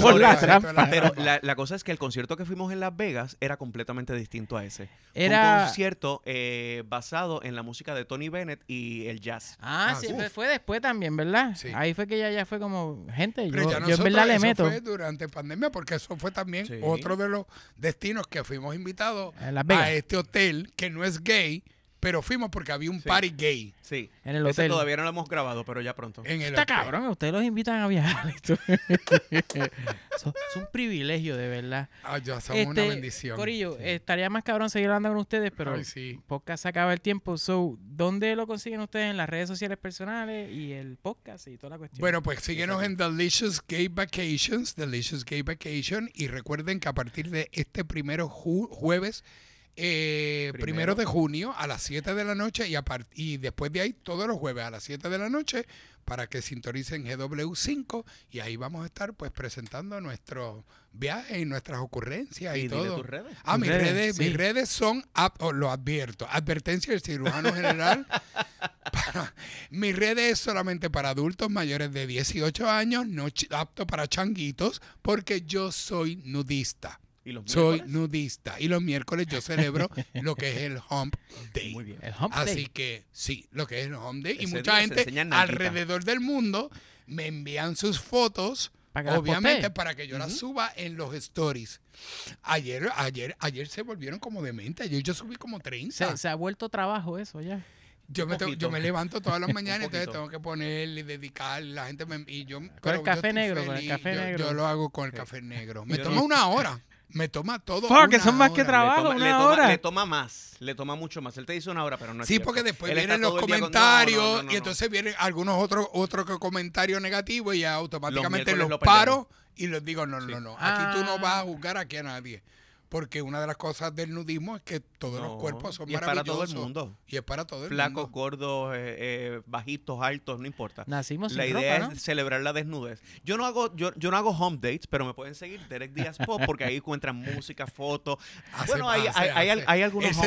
por la trampa. Pero la, cosa es que el concierto que fuimos en Las Vegas era completamente distinto a ese. Era... un concierto eh, basado en la música de Tony Bennett y el jazz. Ah, ah sí, fue después también, ¿verdad? Sí. Ahí fue que ella ya fue como, gente, yo, yo en verdad le meto. Fue durante pandemia porque eso fue también otro de los destinos que fuimos invitados a este hotel que no es gay, pero fuimos porque había un party gay. Sí. En el hotel. todavía no lo hemos grabado, pero ya pronto. Está cabrón, ustedes los invitan a viajar. [laughs] es un privilegio, de verdad. Ah, ya somos una este, bendición. Corillo, estaría más cabrón seguir hablando con ustedes, pero podcast acaba el tiempo. So, ¿dónde lo consiguen ustedes? En las redes sociales personales y el podcast y toda la cuestión. Bueno, pues síguenos en Delicious Gay Vacations, Delicious Gay Vacation. Y recuerden que a partir de este primero jueves eh, primero. de junio a las 7 de la noche y, y después de ahí todos los jueves a las 7 de la noche para que sintonicen GW5 y ahí vamos a estar pues presentando nuestro viaje y nuestras ocurrencias y, todo. Ah, mis redes, mis redes son, oh, lo advierto, advertencia del cirujano general. [laughs] mis redes es solamente para adultos mayores de 18 años, no apto para changuitos, porque yo soy nudista soy nudista y los miércoles yo celebro lo que es el Hump Day. Así que sí, lo que es el Hump Day. y mucha gente alrededor del mundo me envían sus fotos. obviamente para que yo las suba en los stories. Ayer, ayer, ayer se volvieron como demente Ayer yo subí como 30. Se, ha vuelto trabajo eso ya. Yo me, yo me levanto todas las [laughs] mañanas, entonces tengo que poner y dedicar. La gente me. Y yo, con el café negro, el café negro. Yo lo hago con el café negro. Me toma una hora. [laughs] me toma todo. Fuck, que son más que trabajo, le toma, más, le toma mucho más. Él te dice una hora, pero no es Sí, porque después vienen los comentarios y entonces vienen algunos otros otros comentarios negativos y ya automáticamente los, paro y les digo, no, no, no, aquí tú no ah. vas a juzgar aquí a nadie. Porque una de las cosas del nudismo es que todos los cuerpos son y para todo el mundo. Y es para todo el mundo. Flacos, gordos, eh, eh, bajitos, altos, no importa. Nacimos La idea es celebrar la desnudez. Yo no hago yo, no hago home dates, pero me pueden seguir Derek Díaz Pop [laughs] porque ahí encuentran música, fotos. Bueno, hay, hay, algunos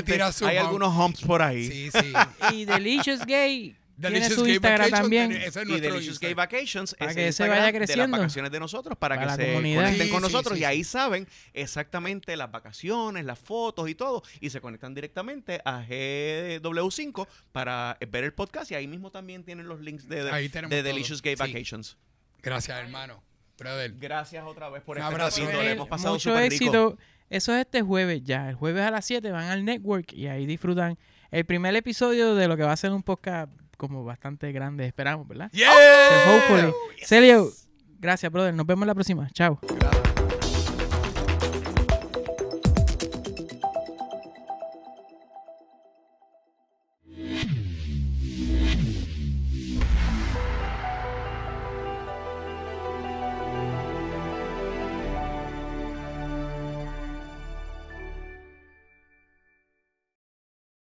hay algunos homes por ahí. Sí, sí. [laughs] y Delicious Gay Delicious tiene su Gay Instagram también. y Delicious Gay Vacations Para que se vaya creciendo de las vacaciones de nosotros para, que se conecten con nosotros y ahí saben exactamente las vacaciones, las fotos y todo y se conectan directamente a GW5 para ver el podcast y ahí mismo también tienen los links de, Delicious Gay Vacations. Gracias, hermano. Gracias otra vez por este abrazo. Eh, hemos pasado Mucho éxito. Eso es este jueves ya. El jueves a las 7 van al network y ahí disfrutan el primer episodio de lo que va a ser un podcast como bastante grande esperamos, ¿verdad? Yeah. gracias, brother. Nos vemos la próxima. Chao.